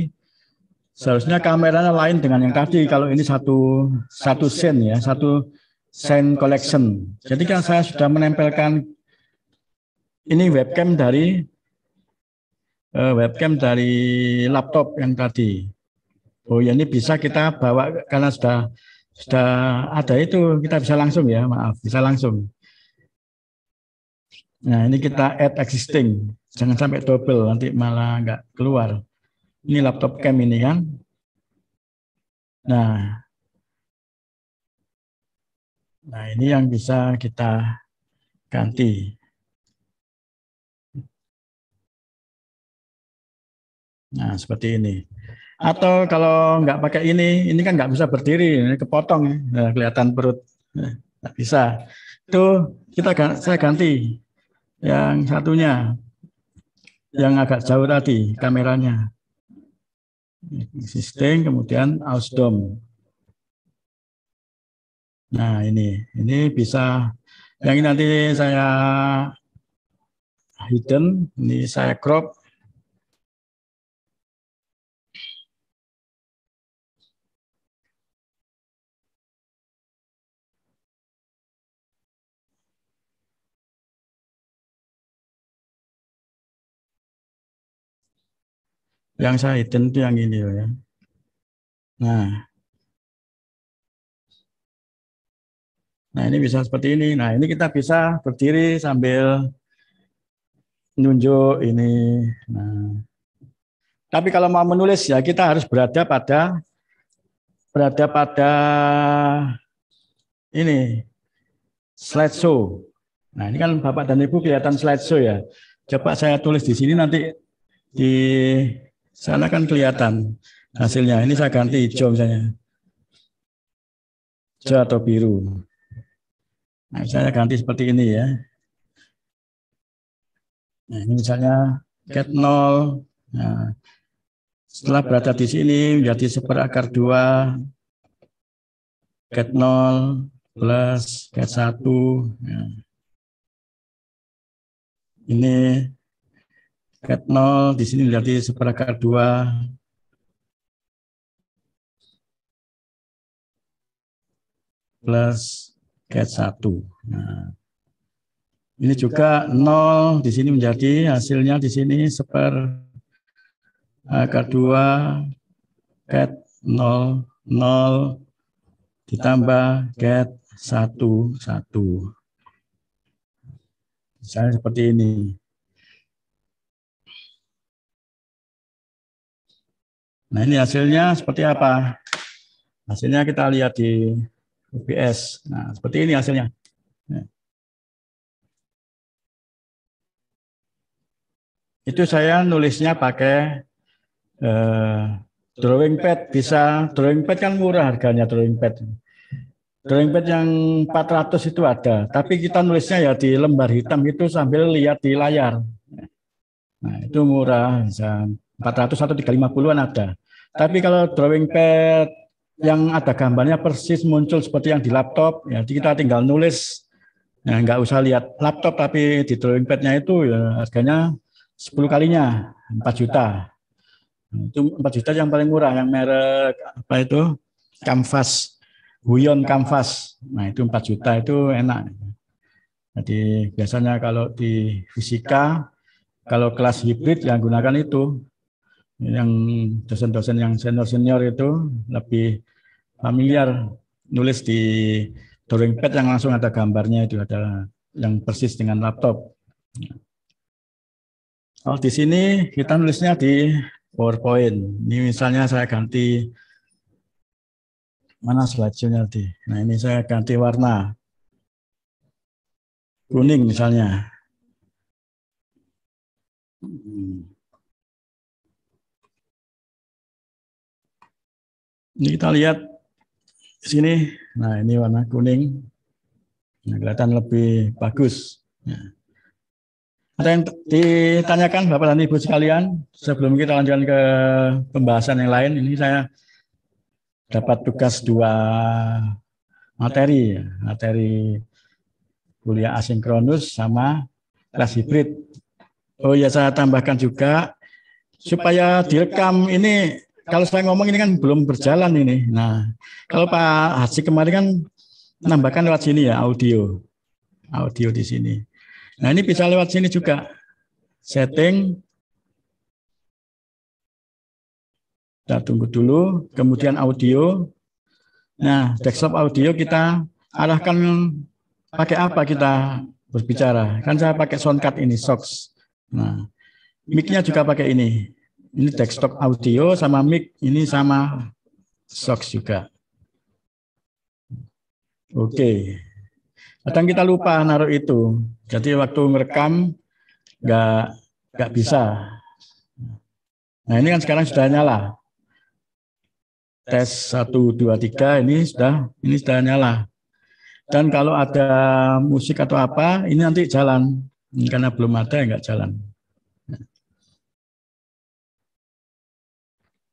seharusnya kameranya lain dengan yang tadi. Kalau ini satu satu scene ya, satu Send Collection. Jadi kan saya sudah menempelkan ini webcam dari uh, webcam dari laptop yang tadi. Oh ya ini bisa kita bawa karena sudah sudah ada itu kita bisa langsung ya maaf bisa langsung. Nah ini kita add existing jangan sampai double nanti malah nggak keluar. Ini laptop cam ini kan. Nah Nah, ini yang bisa kita ganti. Nah, seperti ini. Atau kalau nggak pakai ini, ini kan nggak bisa berdiri, ini kepotong, ya. nah, kelihatan perut. Nah, nggak bisa. Itu kita saya ganti yang satunya, yang agak jauh tadi kameranya. Existing, kemudian Ausdom. Nah ini, ini bisa yang ini nanti saya hidden, ini saya crop. Yang saya hidden itu yang ini ya. Nah, Nah, ini bisa seperti ini. Nah, ini kita bisa berdiri sambil menunjuk ini. Nah. Tapi kalau mau menulis ya kita harus berada pada berada pada ini slide show Nah, ini kan Bapak dan Ibu kelihatan slide show ya. Coba saya tulis di sini nanti di sana kan kelihatan hasilnya. Ini saya ganti hijau misalnya. Hijau atau biru. Nah, misalnya ganti seperti ini ya. Nah, ini misalnya cat 0. Nah, setelah berada di sini menjadi super akar 2, cat 0 plus cat 1. Nah. Ini cat 0 di sini menjadi super akar 2, plus get 1. Nah, ini juga 0 di sini menjadi hasilnya di sini seper K2 get 0 0 ditambah get 1 1. Misalnya seperti ini. Nah, ini hasilnya seperti apa? Hasilnya kita lihat di UPS. Nah, seperti ini hasilnya. Ya. Itu saya nulisnya pakai uh, drawing pad. Bisa drawing pad kan murah harganya drawing pad. Drawing pad yang 400 itu ada, tapi kita nulisnya ya di lembar hitam itu sambil lihat di layar. Nah, itu murah, bisa 400 atau 350-an ada. Tapi kalau drawing pad yang ada gambarnya persis muncul seperti yang di laptop. Ya, jadi kita tinggal nulis, ya, nggak usah lihat laptop, tapi di drawing pad-nya itu ya, harganya 10 kalinya 4 juta. Itu 4 juta yang paling murah, yang merek apa itu? Canvas, Huion Canvas. Nah itu 4 juta itu enak. Jadi biasanya kalau di fisika, kalau kelas hybrid yang gunakan itu, yang dosen-dosen yang senior-senior itu lebih familiar nulis di drawing pad yang langsung ada gambarnya itu adalah yang persis dengan laptop. Kalau oh, di sini kita nulisnya di PowerPoint. Ini misalnya saya ganti mana selanjutnya di. Nah ini saya ganti warna kuning misalnya. Hmm. Ini kita lihat di sini. Nah, ini warna kuning. Nah, kelihatan lebih bagus. Ya. Ada yang ditanyakan Bapak dan Ibu sekalian sebelum kita lanjutkan ke pembahasan yang lain. Ini saya dapat tugas dua materi, ya. materi kuliah asinkronus sama kelas hibrid. Oh ya saya tambahkan juga supaya direkam ini kalau saya ngomong ini kan belum berjalan ini. Nah, kalau Pak Haji kemarin kan nambahkan lewat sini ya audio. Audio di sini. Nah, ini bisa lewat sini juga. Setting. Kita tunggu dulu. Kemudian audio. Nah, desktop audio kita arahkan pakai apa kita berbicara. Kan saya pakai soundcard ini, Socks. Nah, mic-nya juga pakai ini. Ini desktop audio sama mic, ini sama socks juga. Oke. Okay. Kadang kita lupa naruh itu. Jadi waktu merekam nggak nggak bisa. Nah ini kan sekarang sudah nyala. Tes satu dua tiga ini sudah ini sudah nyala. Dan kalau ada musik atau apa, ini nanti jalan. Karena belum ada, nggak jalan.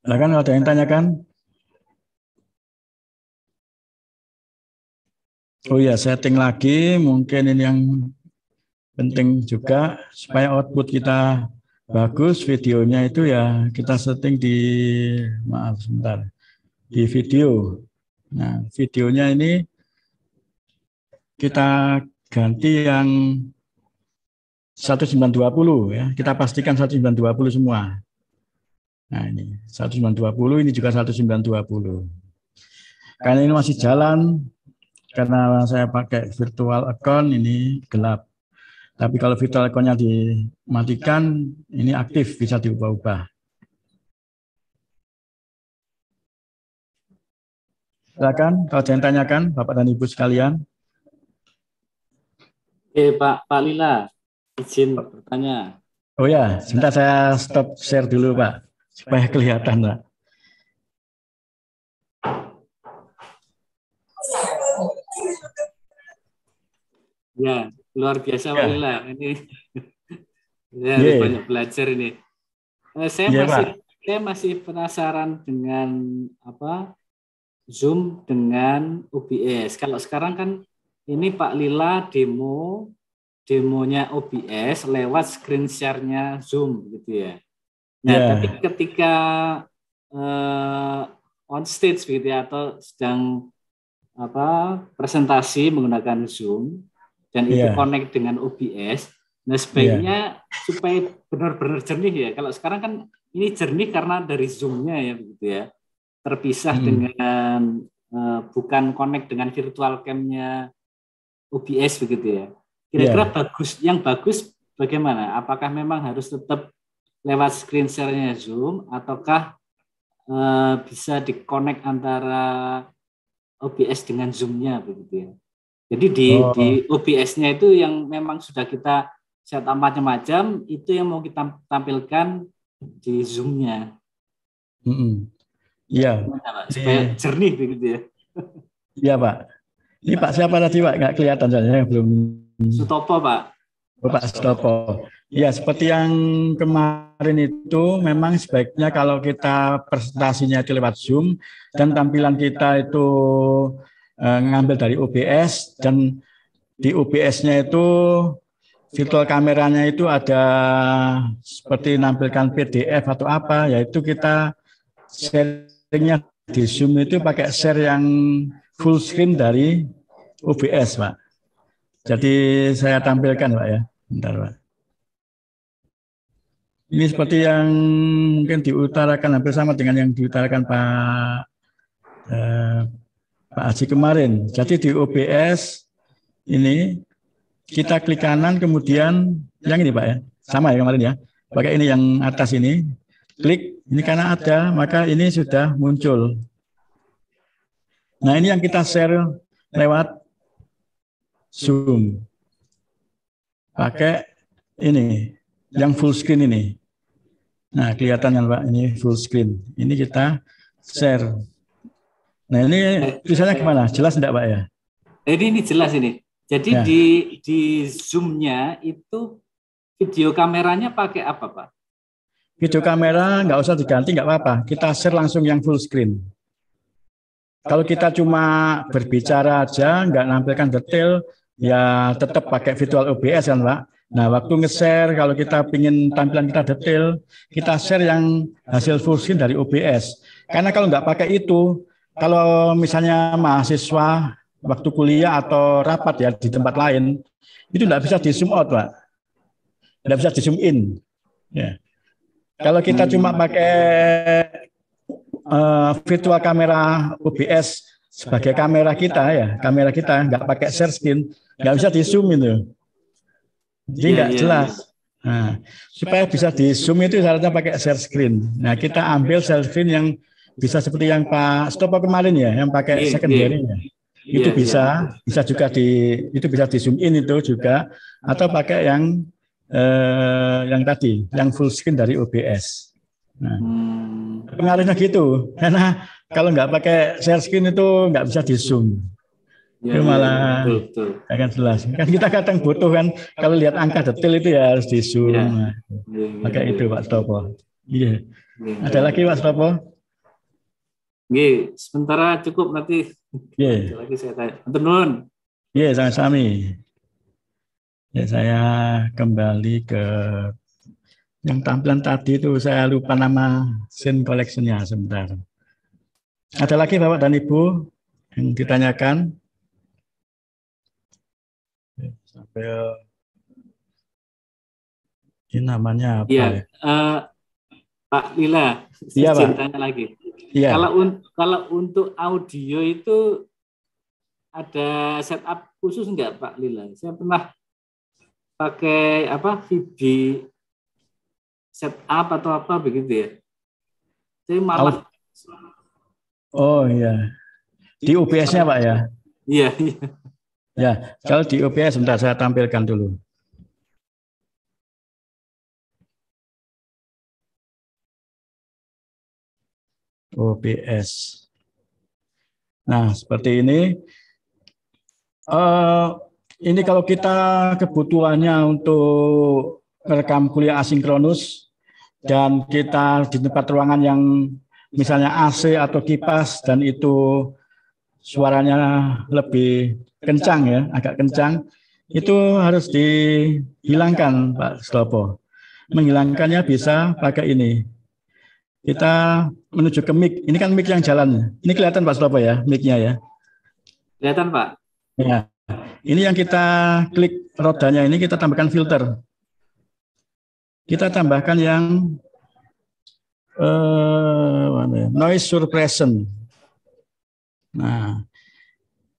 Nah Silakan ada yang tanyakan. Oh ya, setting lagi mungkin ini yang penting juga supaya output kita bagus videonya itu ya kita setting di maaf sebentar di video. Nah, videonya ini kita ganti yang 1920 ya. Kita pastikan 1920 semua. Nah ini 1920 ini juga 1920. Karena ini masih jalan karena saya pakai virtual account ini gelap. Tapi kalau virtual account-nya dimatikan ini aktif bisa diubah-ubah. Silakan kalau ada yang tanyakan Bapak dan Ibu sekalian. Oke, Pak Pak Lila, izin bertanya. Oh ya, sebentar saya stop share dulu, Pak supaya kelihatan lah. Ya, luar biasa ya. Walila. Ini ya, yeah. banyak belajar ini. Eh, saya yeah, masih Pak. saya masih penasaran dengan apa Zoom dengan OBS. Kalau sekarang kan ini Pak Lila demo demonya OBS lewat screen share-nya Zoom gitu ya. Nah, yeah. tapi ketika uh, on stage gitu ya atau sedang apa presentasi menggunakan Zoom dan yeah. itu iya. connect dengan OBS. Nah, sebaiknya yeah. supaya benar-benar jernih ya. Kalau sekarang kan ini jernih karena dari Zoom-nya ya begitu ya. Terpisah hmm. dengan uh, bukan connect dengan virtual cam-nya OBS begitu ya. Kira-kira yeah. bagus yang bagus bagaimana? Apakah memang harus tetap lewat screen share-nya Zoom ataukah uh, bisa dikonek antara OBS dengan Zoom-nya begitu ya. Jadi di oh. di OBS-nya itu yang memang sudah kita set macam-macam itu yang mau kita tampilkan di Zoom-nya. Mm -hmm. Iya. Supaya jernih begitu ya. Iya Pak. Ini Pak siapa tadi Pak? Gak kelihatan soalnya belum. Sutopo Pak. Oh, Pak Sutopo. Ya, seperti yang kemarin itu memang sebaiknya kalau kita presentasinya itu lewat Zoom dan tampilan kita itu eh, ngambil dari OBS dan di OBS-nya itu virtual kameranya itu ada seperti nampilkan PDF atau apa, yaitu kita sharingnya di Zoom itu pakai share yang full screen dari OBS, Pak. Jadi saya tampilkan, Pak ya. Bentar, Pak. Ini seperti yang mungkin diutarakan hampir sama dengan yang diutarakan Pak eh, Pak Haji kemarin. Jadi di OBS ini kita klik kanan kemudian yang ini Pak ya. Sama ya kemarin ya. Pakai ini yang atas ini. Klik ini karena ada maka ini sudah muncul. Nah, ini yang kita share lewat Zoom. Pakai ini yang full screen ini. Nah, kelihatan kan Pak, ini full screen. Ini kita share. Nah, ini tulisannya gimana? Jelas enggak Pak ya? Jadi ini jelas ini. Jadi ya. di di Zoom-nya itu video kameranya pakai apa Pak? Video kamera nggak usah diganti, nggak apa-apa. Kita share langsung yang full screen. Kalau kita cuma berbicara aja, nggak nampilkan detail, ya tetap pakai virtual OBS kan Pak. Nah, waktu nge-share kalau kita ingin tampilan kita detail, kita share yang hasil full screen dari OBS. Karena kalau nggak pakai itu, kalau misalnya mahasiswa waktu kuliah atau rapat ya di tempat lain, itu nggak bisa di zoom out, Pak. Nggak bisa di zoom in. Ya. Kalau kita cuma pakai uh, virtual kamera OBS sebagai kamera kita ya, kamera kita nggak pakai share screen, nggak bisa di zoom itu jadi iya, nggak iya, jelas. Iya. Nah, supaya bisa di zoom itu syaratnya pakai share screen. Nah, iya. kita ambil share screen yang bisa seperti yang Pak Stopo kemarin ya, yang pakai iya, secondary ya. Itu bisa, bisa juga di itu bisa di zoom in itu juga atau pakai yang eh, yang tadi, yang full screen dari OBS. Nah, hmm. pengaruhnya gitu. Karena kalau nggak pakai share screen itu nggak bisa di zoom. Ya, ya, ya, malah betul, akan jelas. Kan kita kadang butuh kan kalau lihat angka detail itu ya harus di zoom. Ya. Nah, ya, Maka ya, itu ya, Pak Stopo. Iya. Ya, Ada ya. lagi Pak Stopo? Nggih, sementara cukup nanti. Iya. Lagi saya tanya. Nuwun. Iya, sama-sami. Ya, saya kembali ke yang tampilan tadi itu saya lupa nama scene collection-nya sebentar. Ada lagi Bapak dan Ibu yang ditanyakan? Well, ini namanya apa iya, ya? ya? Uh, Pak Lila, ya, saya iya, tanya lagi. Ya. Kalau un kalau untuk audio itu ada setup khusus enggak Pak Lila? Saya pernah pakai apa VD setup atau apa begitu ya. Saya malah Oh iya. Di OBS-nya Pak ya? iya. iya. Ya, kalau di UPS sebentar saya tampilkan dulu. OBS. Nah, seperti ini. Uh, ini kalau kita kebutuhannya untuk rekam kuliah asinkronus dan kita di tempat ruangan yang misalnya AC atau kipas dan itu suaranya lebih kencang ya, agak kencang, itu harus dihilangkan Pak Slopo. Menghilangkannya bisa pakai ini. Kita menuju ke mic. Ini kan mic yang jalan. Ini kelihatan Pak Slopo ya, mic-nya ya. Kelihatan Pak. Ya. Ini yang kita klik rodanya ini kita tambahkan filter. Kita tambahkan yang eh, ya? noise suppression. Nah,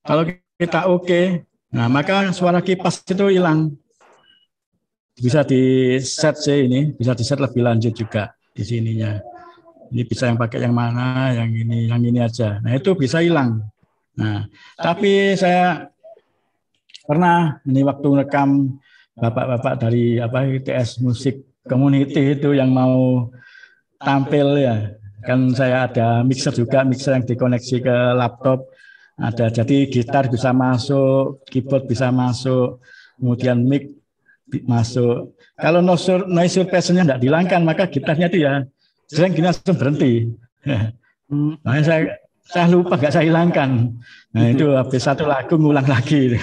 kalau kita oke, okay, nah maka suara kipas itu hilang. Bisa di set sih ini, bisa di set lebih lanjut juga di sininya. Ini bisa yang pakai yang mana, yang ini, yang ini aja. Nah itu bisa hilang. Nah, tapi saya pernah ini waktu rekam bapak-bapak dari apa ITS musik community itu yang mau tampil ya Kan saya ada mixer juga, mixer yang dikoneksi ke laptop. Ada jadi gitar bisa masuk, keyboard bisa masuk, kemudian mic masuk. Kalau no sur, noise suppression-nya tidak dihilangkan, maka gitarnya itu ya sering gini langsung berhenti. Makanya saya saya lupa nggak saya hilangkan. Nah itu habis satu lagu ngulang lagi.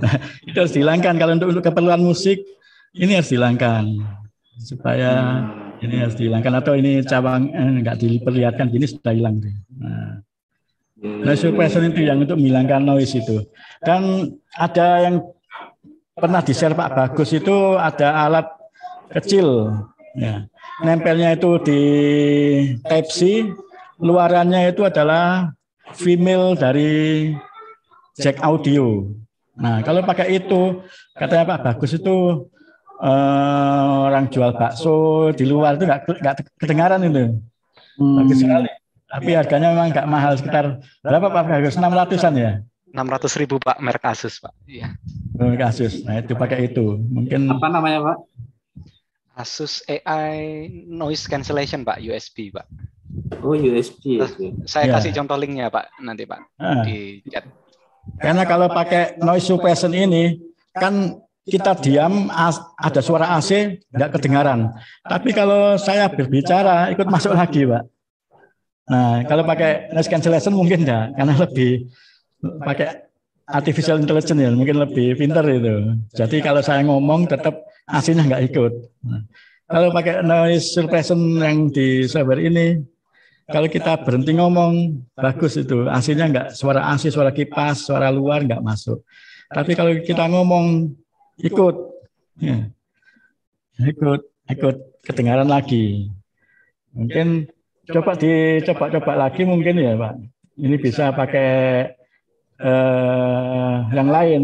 nah, itu harus dihilangkan kalau untuk, untuk keperluan musik ini harus dihilangkan supaya hmm ini harus dihilangkan atau ini cabang enggak eh, diperlihatkan gini sudah hilang deh Nah. Noise nah, suppression itu yang untuk menghilangkan noise itu. Dan ada yang pernah di-share Pak Bagus itu ada alat kecil. Ya. Nempelnya itu di Type-C, luarannya itu adalah female dari jack audio. Nah, kalau pakai itu, katanya Pak Bagus itu Eh, orang jual bakso di luar itu nggak kedengaran itu. Hmm. sekali. Tapi harganya memang nggak mahal sekitar berapa Pak Agus? 600-an ya? 600 ribu Pak merek Asus Pak. Iya. Oh, merek Asus. Nah itu pakai itu. Mungkin apa namanya Pak? Asus AI Noise Cancellation Pak USB Pak. Oh USB. saya ya. kasih contoh linknya Pak nanti Pak ah. di chat. Karena kalau pakai noise suppression ini kan kita diam, ada suara AC, tidak kedengaran. Tapi kalau saya berbicara, ikut masuk lagi, Pak. Nah, kalau pakai noise cancellation mungkin enggak, ya, karena lebih pakai artificial intelligence ya, mungkin lebih pinter itu. Jadi kalau saya ngomong tetap AC-nya nggak ikut. Nah, kalau pakai noise suppression yang di server ini, kalau kita berhenti ngomong, bagus itu. AC-nya nggak, suara AC, suara kipas, suara luar nggak masuk. Tapi kalau kita ngomong ikut ya. ikut ikut kedengaran lagi mungkin ya. coba dicoba-coba lagi mungkin ya pak ini bisa pakai eh, yang lain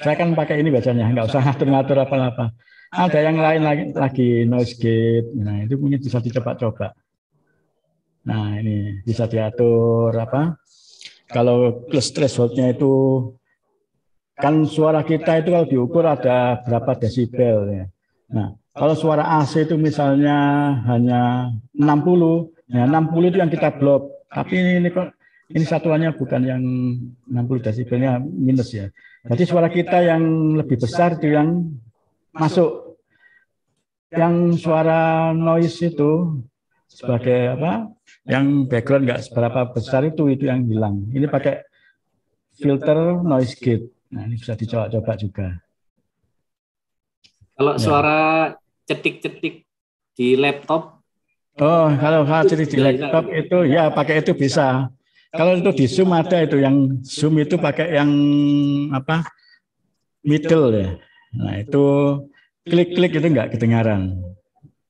saya kan pakai ini bacanya, nggak usah ngatur-ngatur apa-apa ada yang lain lagi, lagi noise gate nah itu mungkin bisa dicoba-coba nah ini bisa diatur apa kalau plus thresholdnya itu Kan suara kita itu kalau diukur ada berapa desibel ya. Nah, kalau suara AC itu misalnya hanya 60, ya 60 itu yang kita blok. Tapi ini, ini ini satuannya bukan yang 60 desibelnya minus ya. Jadi suara kita yang lebih besar itu yang masuk. Yang suara noise itu sebagai apa? Yang background nggak seberapa besar itu itu yang hilang. Ini pakai filter noise gate. Nah, ini bisa dicoba-coba juga. Kalau ya. suara cetik-cetik di laptop Oh, kalau cetik di laptop itu ya pakai itu bisa. Kalau itu di Zoom ada itu yang Zoom itu pakai yang apa? middle ya. Nah, itu klik-klik itu enggak kedengaran.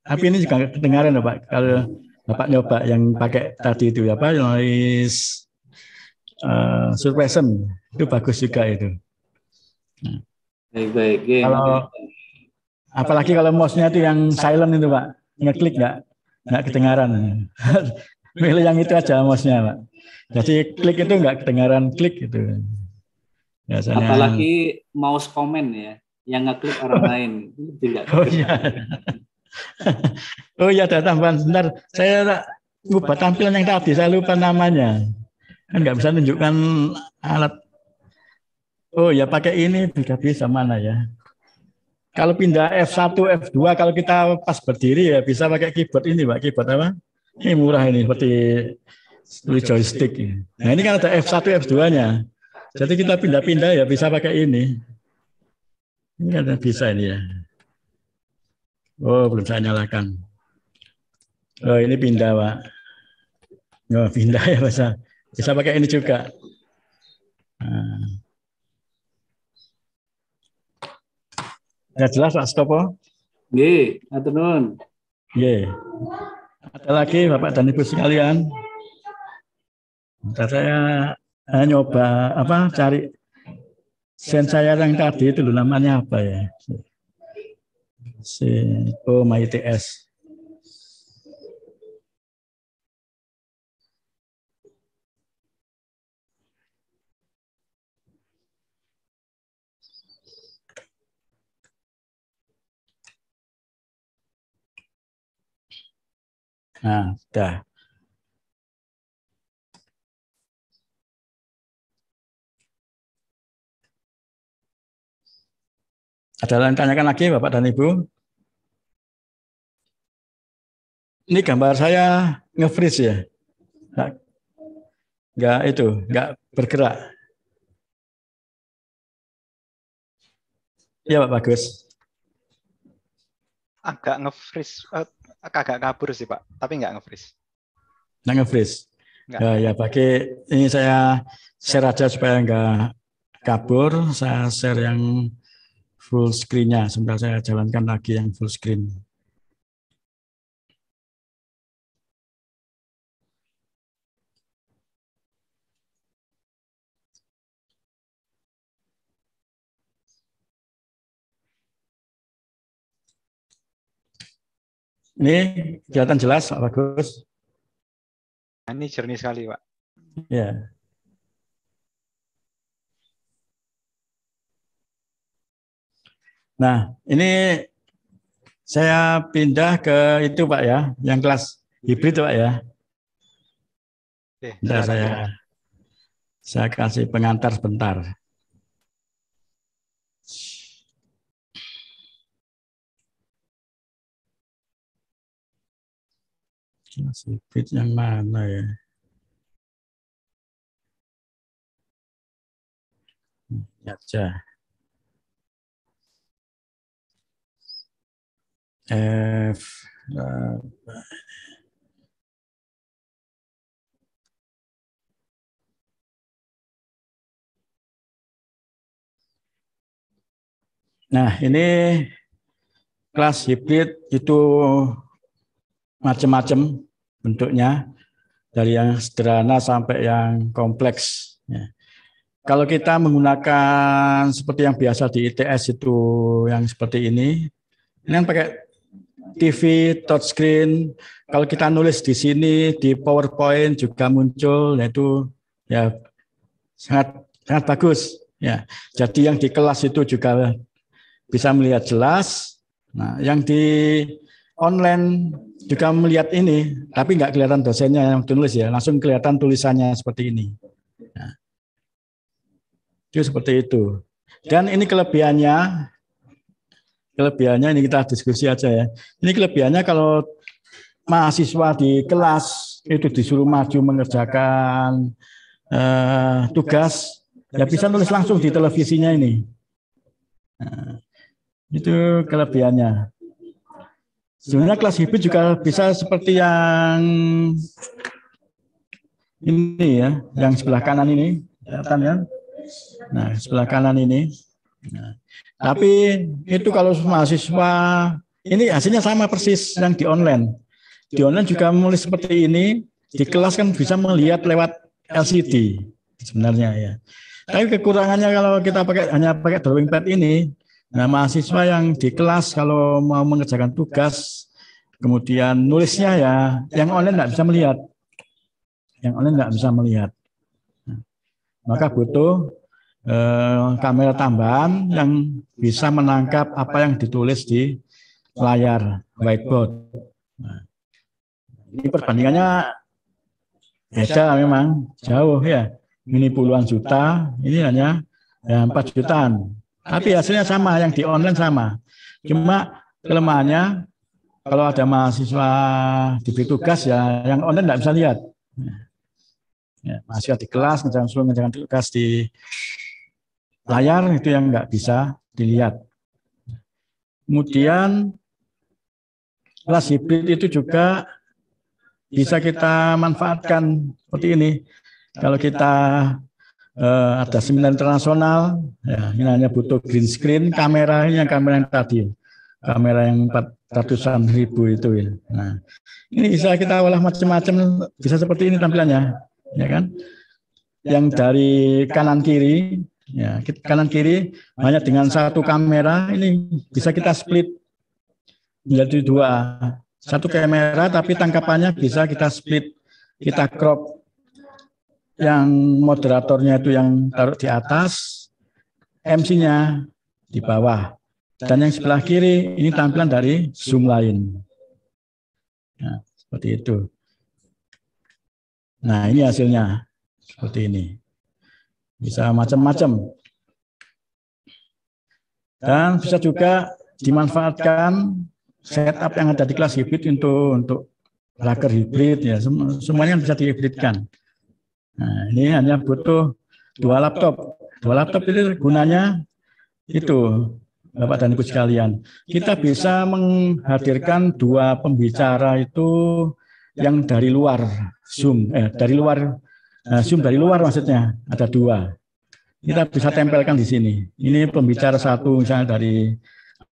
Tapi ini juga kedengaran Pak. Kalau Bapak nyoba yang pakai tadi itu apa? Noise uh, eh, suppression itu bagus juga itu. Baik baik. Nah. Kalau apalagi kalau mouse-nya itu yang silent itu pak, ngeklik nggak nggak kedengaran. Pilih yang itu aja mouse-nya pak. Jadi klik itu nggak kedengaran klik gitu. Biasanya. Apalagi mouse komen ya, yang ngeklik orang lain tidak. Oh iya. oh iya ada tambahan sebentar. Saya lupa tampilan yang tadi, saya lupa namanya. Kan nggak bisa tunjukkan alat Oh ya pakai ini tidak bisa mana ya? Kalau pindah F1, F2, kalau kita pas berdiri ya bisa pakai keyboard ini Pak. Keyboard apa? Ini murah ini, seperti joystick. Nah ini kan ada F1, F2-nya. Jadi kita pindah-pindah ya bisa pakai ini. Ini kan bisa ini ya. Oh, belum saya nyalakan. Oh, ini pindah, Pak. Oh, pindah ya, Pak. Bisa pakai ini juga. Nah. Ya jelas Pak Stopo. Nggih, atur nuwun. Nggih. Ada lagi Bapak dan Ibu sekalian. Saya eh, nyoba apa cari sen saya yang tadi itu namanya apa ya? Si oh, my ITS. Nah, dah. Ada yang tanyakan lagi Bapak dan Ibu? Ini gambar saya nge-freeze ya. Enggak itu, enggak bergerak. Iya Pak Bagus. Agak nge-freeze. Eh, kagak kabur sih Pak, tapi nggak nge-freeze. Nggak nge-freeze? Ya, ya, pakai ini saya share aja supaya nggak kabur. Saya share yang full screen-nya. Sebentar saya jalankan lagi yang full screen. Ini kelihatan jelas, Pak Bagus. Nah, ini jernih sekali, Pak. Ya. Nah, ini saya pindah ke itu, Pak ya, yang kelas hibrid, Pak ya. Oke, saya saya kasih pengantar sebentar. sempit yang mana ya? Ini aja. F eh, Nah, ini kelas hibrid itu macam-macam bentuknya dari yang sederhana sampai yang kompleks. Ya. Kalau kita menggunakan seperti yang biasa di ITS itu yang seperti ini, ini yang pakai TV touchscreen. Kalau kita nulis di sini di PowerPoint juga muncul, yaitu nah ya sangat sangat bagus. Ya, jadi yang di kelas itu juga bisa melihat jelas. Nah, yang di online juga melihat ini, tapi nggak kelihatan dosennya yang tulis ya, langsung kelihatan tulisannya seperti ini. Nah, itu seperti itu. Dan ini kelebihannya, kelebihannya ini kita diskusi aja ya. Ini kelebihannya kalau mahasiswa di kelas itu disuruh maju mengerjakan eh, tugas, ya bisa nulis langsung di televisinya ini. Nah, itu kelebihannya. Sebenarnya kelas hibrid juga bisa seperti yang ini ya, yang sebelah kanan ini, kelihatan ya. Nah, sebelah kanan ini. Nah, tapi itu kalau mahasiswa ini hasilnya sama persis yang di online. Di online juga mulai seperti ini, di kelas kan bisa melihat lewat LCD sebenarnya ya. Tapi kekurangannya kalau kita pakai hanya pakai drawing pad ini, Nah, mahasiswa yang di kelas kalau mau mengerjakan tugas, kemudian nulisnya ya, yang online nggak bisa melihat. Yang online nggak bisa melihat. Nah, maka butuh eh, kamera tambahan yang bisa menangkap apa yang ditulis di layar whiteboard. Nah, ini perbandingannya beda memang jauh ya. Ini puluhan juta, ini hanya ya, 4 jutaan tapi hasilnya sama, yang di online sama. Cuma kelemahannya kalau ada mahasiswa diberi tugas ya, yang online tidak bisa lihat. Ya, mahasiswa di kelas ngejalan suruh ngejalan tugas di layar itu yang nggak bisa dilihat. Kemudian kelas hibrid itu juga bisa kita manfaatkan seperti ini. Kalau kita uh, ada seminar internasional, ya, ini hanya butuh green screen, kameranya kamera yang tadi, kamera yang empat ratusan ribu itu ya. Nah, ini bisa kita olah macam-macam, bisa seperti ini tampilannya, ya kan? Yang dari kanan kiri, ya kanan kiri hanya dengan satu kamera ini bisa kita split menjadi dua. Satu kamera tapi tangkapannya bisa kita split, kita crop yang moderatornya itu yang taruh di atas, MC-nya di bawah. Dan yang sebelah kiri ini tampilan dari Zoom lain. Nah, seperti itu. Nah, ini hasilnya seperti ini. Bisa macam-macam. Dan bisa juga dimanfaatkan setup yang ada di kelas hybrid untuk untuk laker hibrid ya semuanya bisa dihibridkan Nah, ini hanya butuh dua laptop. Dua laptop itu gunanya itu Bapak dan Ibu sekalian. Kita bisa menghadirkan dua pembicara itu yang dari luar Zoom, eh, dari luar eh, Zoom dari luar maksudnya ada dua. Kita bisa tempelkan di sini. Ini pembicara satu misalnya dari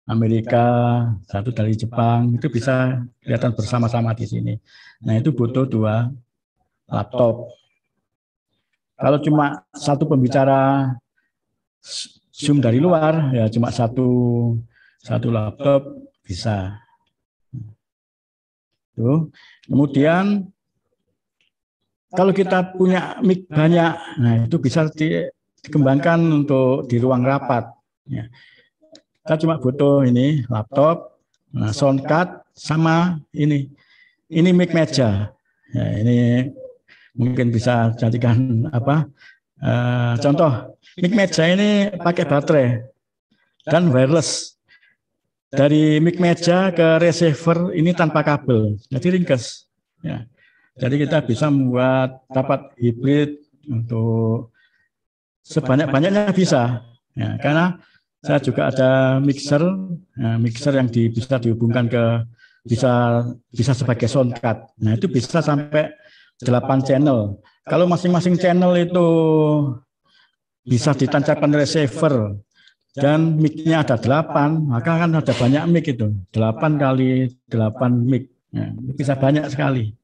Amerika, satu dari Jepang itu bisa kelihatan bersama-sama di sini. Nah itu butuh dua laptop. Kalau cuma satu pembicara Zoom dari luar, ya cuma satu satu laptop bisa. Tuh. Kemudian kalau kita punya mic banyak, nah itu bisa di, dikembangkan untuk di ruang rapat. Ya. Kita cuma butuh ini laptop, nah sound card sama ini, ini mic meja. Ya, ini mungkin bisa jadikan apa uh, contoh mic meja ini pakai baterai dan wireless dari mic meja ke receiver ini tanpa kabel jadi ringkas ya jadi kita bisa membuat dapat hibrid untuk sebanyak-banyaknya bisa ya karena saya juga ada mixer ya, mixer yang di, bisa dihubungkan ke bisa bisa sebagai soundcard nah itu bisa sampai 8 channel. Kalau masing-masing channel itu bisa ditancapkan receiver dan mic-nya ada 8, maka kan ada banyak mic itu. 8 kali 8 mic. Ya, bisa banyak sekali.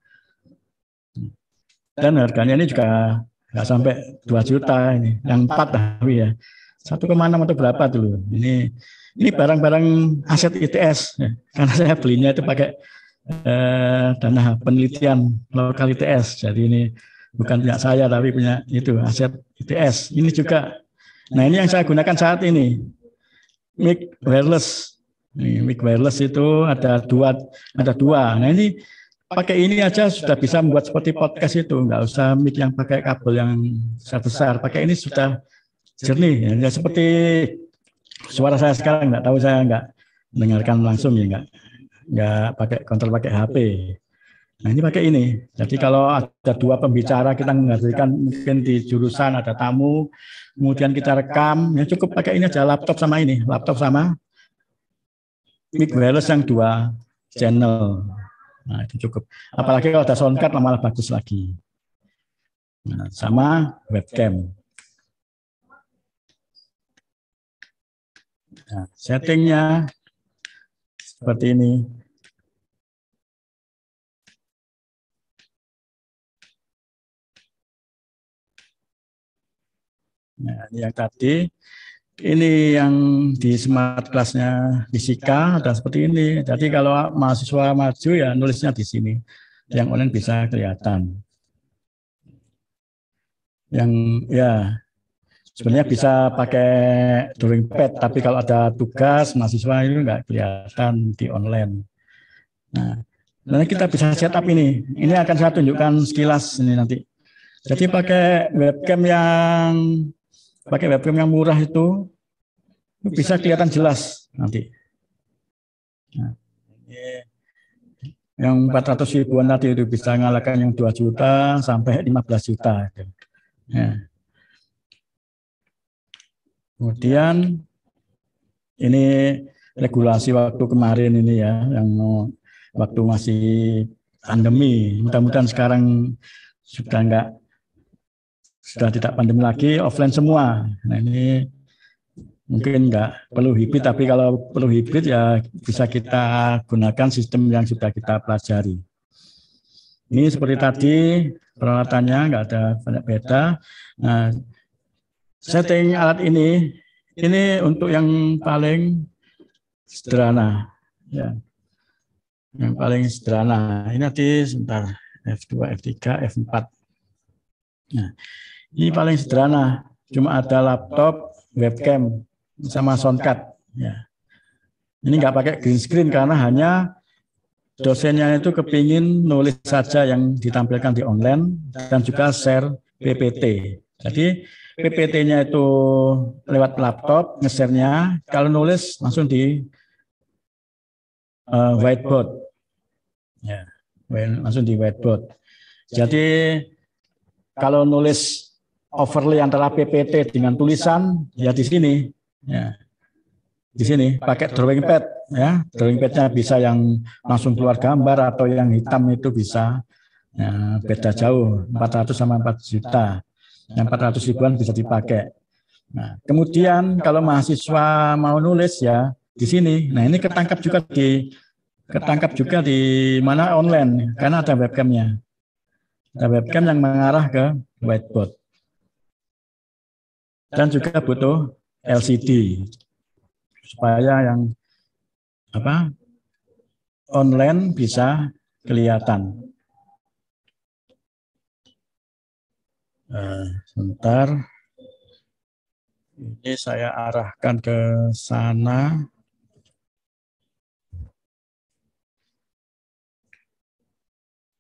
Dan harganya ini juga nggak sampai 2 juta ini. Yang 4 tapi ya. satu 1,6 atau berapa dulu. Ini ini barang-barang aset ITS. Ya. Karena saya belinya itu pakai eh, tanah penelitian lokal ITS. Jadi ini bukan punya saya tapi punya itu aset ITS. Ini juga. Nah ini yang saya gunakan saat ini. Mic wireless. Ini, mic wireless itu ada dua, ada dua. Nah ini pakai ini aja sudah bisa membuat seperti podcast itu, nggak usah mic yang pakai kabel yang besar besar. Pakai ini sudah jernih, ya seperti suara saya sekarang nggak tahu saya nggak mendengarkan langsung ya nggak nggak pakai kontrol pakai HP. Nah ini pakai ini. Jadi iya. kalau ada dua pembicara kita menghasilkan mungkin di jurusan ada tamu, kemudian kita rekam, ya cukup pakai ini aja laptop sama ini, laptop sama mic wireless yang dua channel. Nah itu cukup. Apalagi kalau ada soundcard malah bagus lagi. Nah, sama webcam. Nah, settingnya seperti ini. Nah, ya, ini yang tadi ini yang di smart kelasnya fisika ada seperti ini. Jadi kalau mahasiswa maju ya nulisnya di sini. Yang online bisa kelihatan. Yang ya sebenarnya bisa pakai drawing pad, tapi kalau ada tugas mahasiswa itu nggak kelihatan di online. Nah, nanti kita bisa setup ini. Ini akan saya tunjukkan sekilas ini nanti. Jadi pakai webcam yang pakai webcam yang murah itu, bisa, bisa kelihatan jelas nanti. Nah, yang 400 ribuan tadi itu bisa ngalahkan yang 2 juta sampai 15 juta. Ya. Kemudian ini regulasi waktu kemarin ini ya, yang waktu masih pandemi. Mudah-mudahan sekarang sudah enggak sudah tidak pandemi lagi offline semua. Nah ini mungkin nggak perlu hibrid, tapi kalau perlu hibrid ya bisa kita gunakan sistem yang sudah kita pelajari. Ini seperti tadi peralatannya nggak ada banyak beda. Nah, setting alat ini ini untuk yang paling sederhana. Ya. Yang paling sederhana. Ini nanti sebentar F2, F3, F4. Nah, ini paling sederhana, cuma ada laptop, webcam, sama soundcard. Ya. Ini nggak pakai green screen karena hanya dosennya itu kepingin nulis saja yang ditampilkan di online dan juga share PPT. Jadi PPT-nya itu lewat laptop, ngesernya. Kalau nulis langsung di uh, whiteboard. Ya, langsung di whiteboard. Jadi kalau nulis overlay antara PPT dengan tulisan ya di sini ya di sini pakai drawing pad ya drawing padnya bisa yang langsung keluar gambar atau yang hitam itu bisa ya, beda jauh 400 sama 4 juta yang 400 ribuan bisa dipakai nah kemudian kalau mahasiswa mau nulis ya di sini nah ini ketangkap juga di ketangkap juga di mana online karena ada webcamnya ada webcam yang mengarah ke whiteboard dan juga butuh LCD supaya yang apa online bisa kelihatan. Nah, sebentar. Ini saya arahkan ke sana.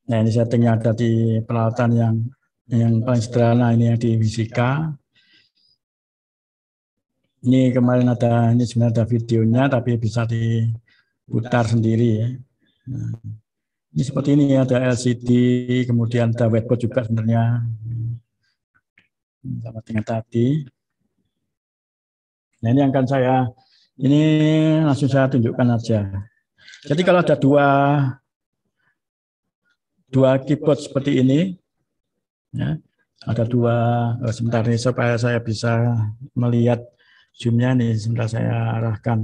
Nah, ini settingnya ada di peralatan yang yang paling sederhana ini yang di fisika. Ini kemarin ada ini sebenarnya ada videonya tapi bisa diputar sendiri ya. Nah, ini seperti ini ada LCD, kemudian ada whiteboard juga sebenarnya sama dengan tadi. Nah ini yang akan saya ini langsung saya tunjukkan aja. Jadi kalau ada dua dua keyboard seperti ini, ya, ada dua oh, sebentar nih supaya saya bisa melihat zoomnya nih sebentar saya arahkan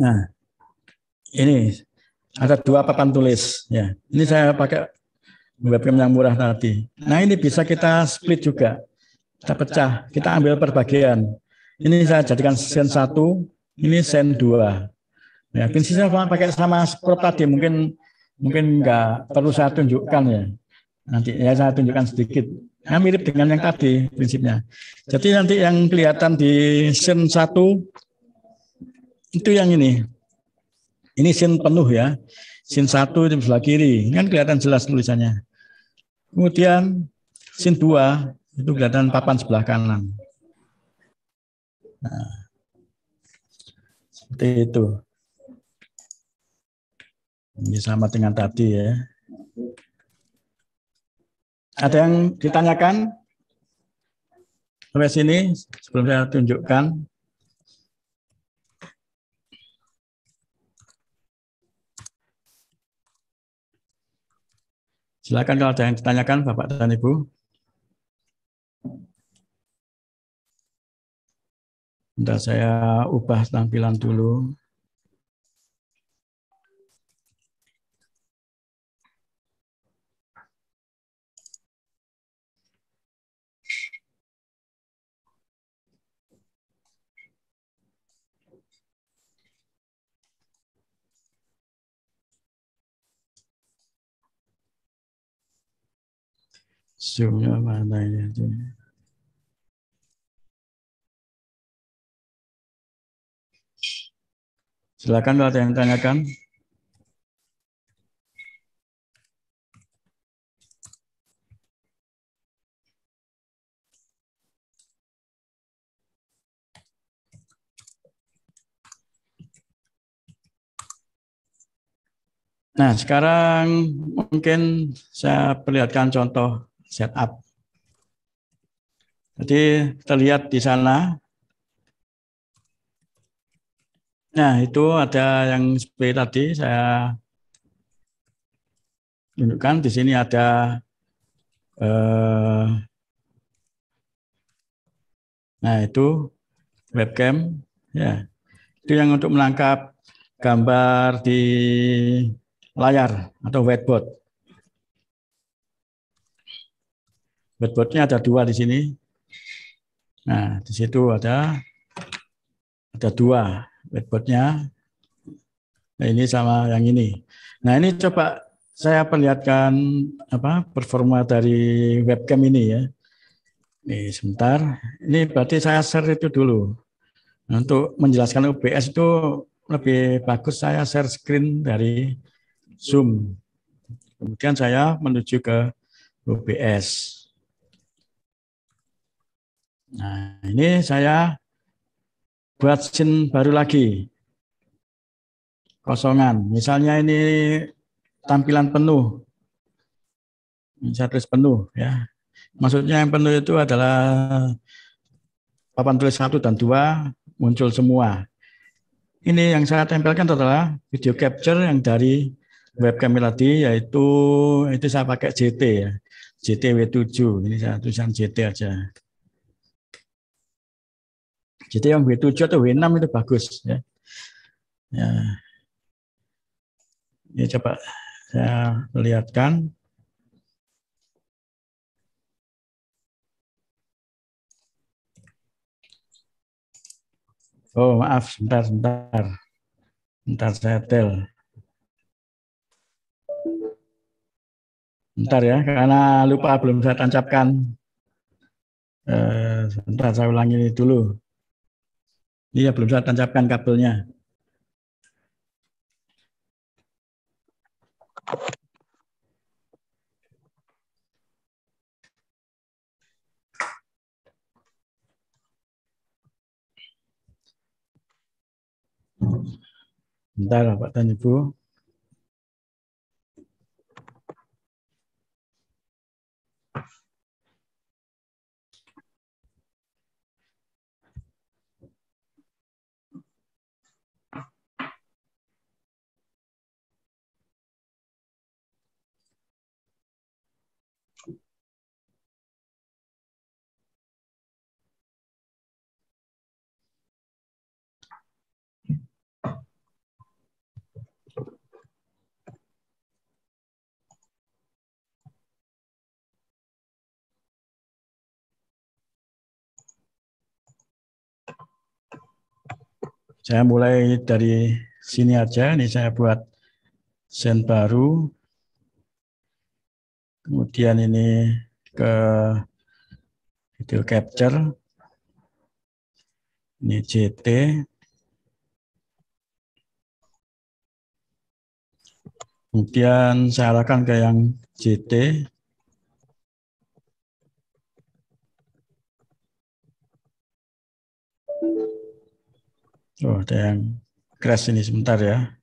Nah, ini ada dua papan tulis ya. Ini saya pakai webcam yang murah tadi. Nah, ini bisa kita split juga. Kita pecah, kita ambil perbagian. Ini saya jadikan sen 1, ini sen 2. Ya, prinsipnya sama pakai sama skrup tadi, mungkin mungkin enggak perlu saya tunjukkan ya. Nanti ya saya tunjukkan sedikit. Nah, mirip dengan yang tadi prinsipnya. Jadi nanti yang kelihatan di sin 1 itu yang ini. Ini sin penuh ya. Sin 1 di sebelah kiri. Ini kan kelihatan jelas tulisannya. Kemudian sin 2 itu kelihatan papan sebelah kanan. Nah, seperti itu. Ini sama dengan tadi ya. Ada yang ditanyakan? Sampai sini sebelum saya tunjukkan. Silakan kalau ada yang ditanyakan Bapak dan Ibu. Bentar saya ubah tampilan dulu. Zoomnya mana ini? Silakan ada yang tanyakan. Nah, sekarang mungkin saya perlihatkan contoh setup. Jadi terlihat di sana Nah, itu ada yang seperti tadi saya tunjukkan di sini ada eh, nah itu webcam ya. Itu yang untuk menangkap gambar di layar atau whiteboard. Whiteboardnya ada dua di sini. Nah, di situ ada ada dua blackboardnya. Nah, ini sama yang ini. Nah ini coba saya perlihatkan apa performa dari webcam ini ya. Nih sebentar. Ini berarti saya share itu dulu. Nah, untuk menjelaskan UPS itu lebih bagus saya share screen dari Zoom. Kemudian saya menuju ke UPS. Nah ini saya buat scene baru lagi. Kosongan. Misalnya ini tampilan penuh. Saya tulis penuh ya. Maksudnya yang penuh itu adalah papan tulis satu dan dua muncul semua. Ini yang saya tempelkan adalah video capture yang dari webcam tadi yaitu itu saya pakai JT ya. JT W7. Ini saya tulisan JT aja. Jadi yang W7 atau W6 itu bagus ya. Ya, Ini coba saya lihatkan. Oh maaf, sebentar, sebentar. Sebentar saya tel. Sebentar ya, karena lupa belum saya tancapkan. Eh, sebentar saya ulangi dulu. Iya, belum saya tancapkan kabelnya. Bentar, Pak dan Ibu. Saya mulai dari sini aja. Ini saya buat sen baru. Kemudian ini ke video capture. Ini JT. Kemudian saya arahkan ke yang JT. Oh, ada yang crash ini sebentar ya.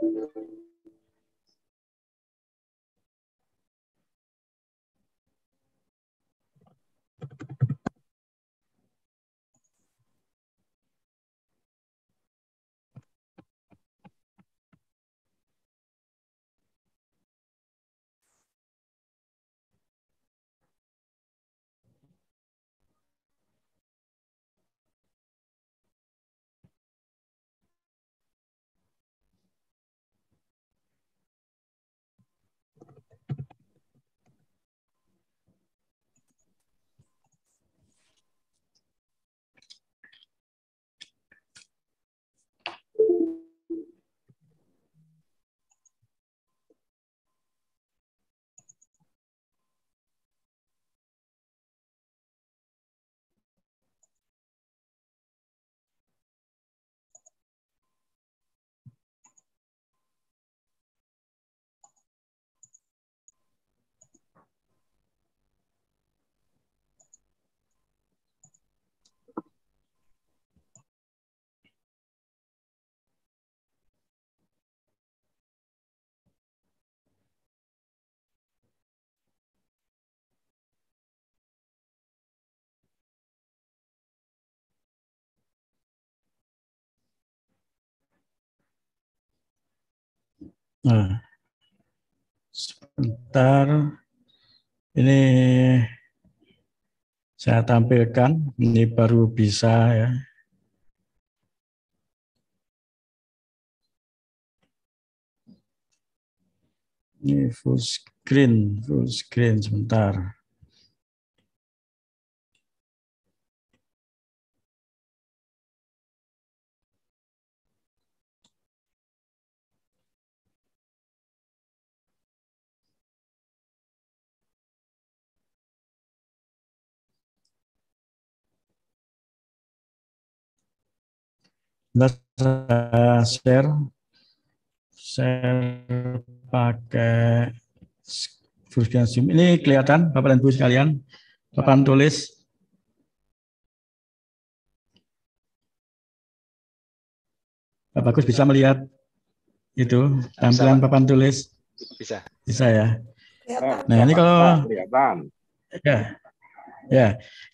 Thank you. Nah, sebentar. Ini saya tampilkan, ini baru bisa ya. Ini full screen, full screen sebentar. saya share share pakai virus Zoom. Ini kelihatan Bapak dan Ibu sekalian. Papan tulis bapak Gus bisa melihat itu tampilan papan tulis? Bisa. Bisa ya. Nah, ini kalau kelihatan. Ya. Ya.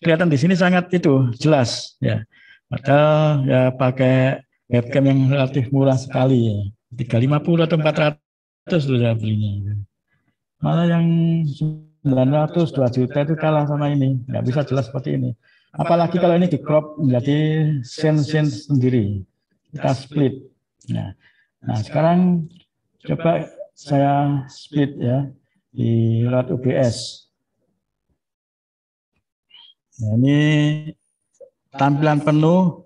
Kelihatan di sini sangat itu jelas ya. Padahal ya pakai webcam yang relatif murah sekali ya. 350 atau 400 sudah belinya. Malah yang 900, 2 juta itu kalah sama ini. Nggak bisa jelas seperti ini. Apalagi kalau ini di crop menjadi scene-scene sendiri. Kita split. Nah, nah sekarang coba saya split ya di lewat UBS. Nah, ini Tampilan penuh,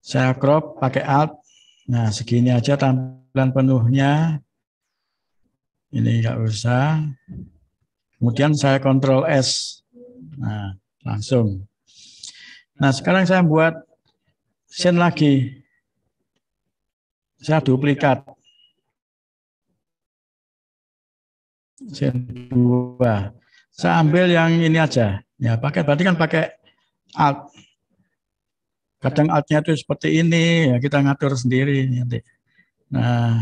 saya crop pakai alt. Nah, segini aja tampilan penuhnya. Ini nggak usah. Kemudian saya kontrol S. Nah, langsung. Nah, sekarang saya buat scene lagi. Saya duplikat. Scene 2. Saya ambil yang ini aja. Ya, pakai berarti kan pakai alt kadang altnya iya. itu seperti ini ya kita ngatur sendiri nanti nah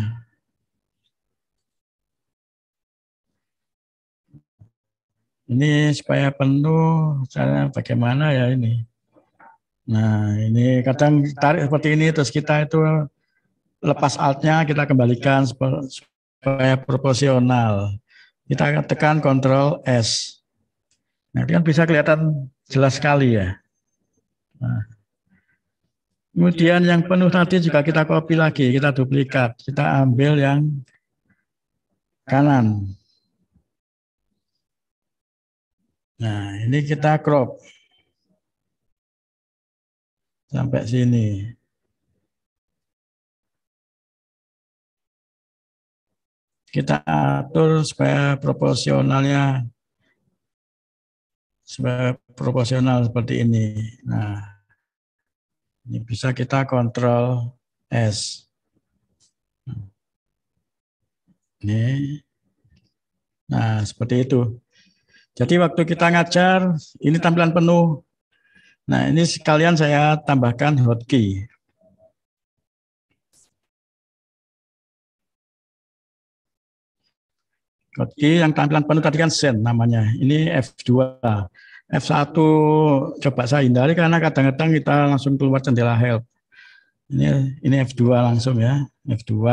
ini supaya penuh cara bagaimana ya ini nah ini kadang tarik seperti ini terus kita itu lepas altnya kita kembalikan supaya proporsional kita tekan kontrol S. nanti kan bisa kelihatan jelas sekali ya. Nah. Kemudian yang penuh tadi juga kita copy lagi, kita duplikat. Kita ambil yang kanan. Nah, ini kita crop. Sampai sini. Kita atur supaya proporsionalnya supaya proporsional seperti ini. Nah, ini bisa kita kontrol S. Ini. Nah, seperti itu. Jadi waktu kita ngajar, ini tampilan penuh. Nah, ini sekalian saya tambahkan hotkey. Hotkey yang tampilan penuh tadi kan send namanya. Ini F2. F1 coba saya hindari karena kadang-kadang kita langsung keluar jendela help. Ini ini F2 langsung ya. F2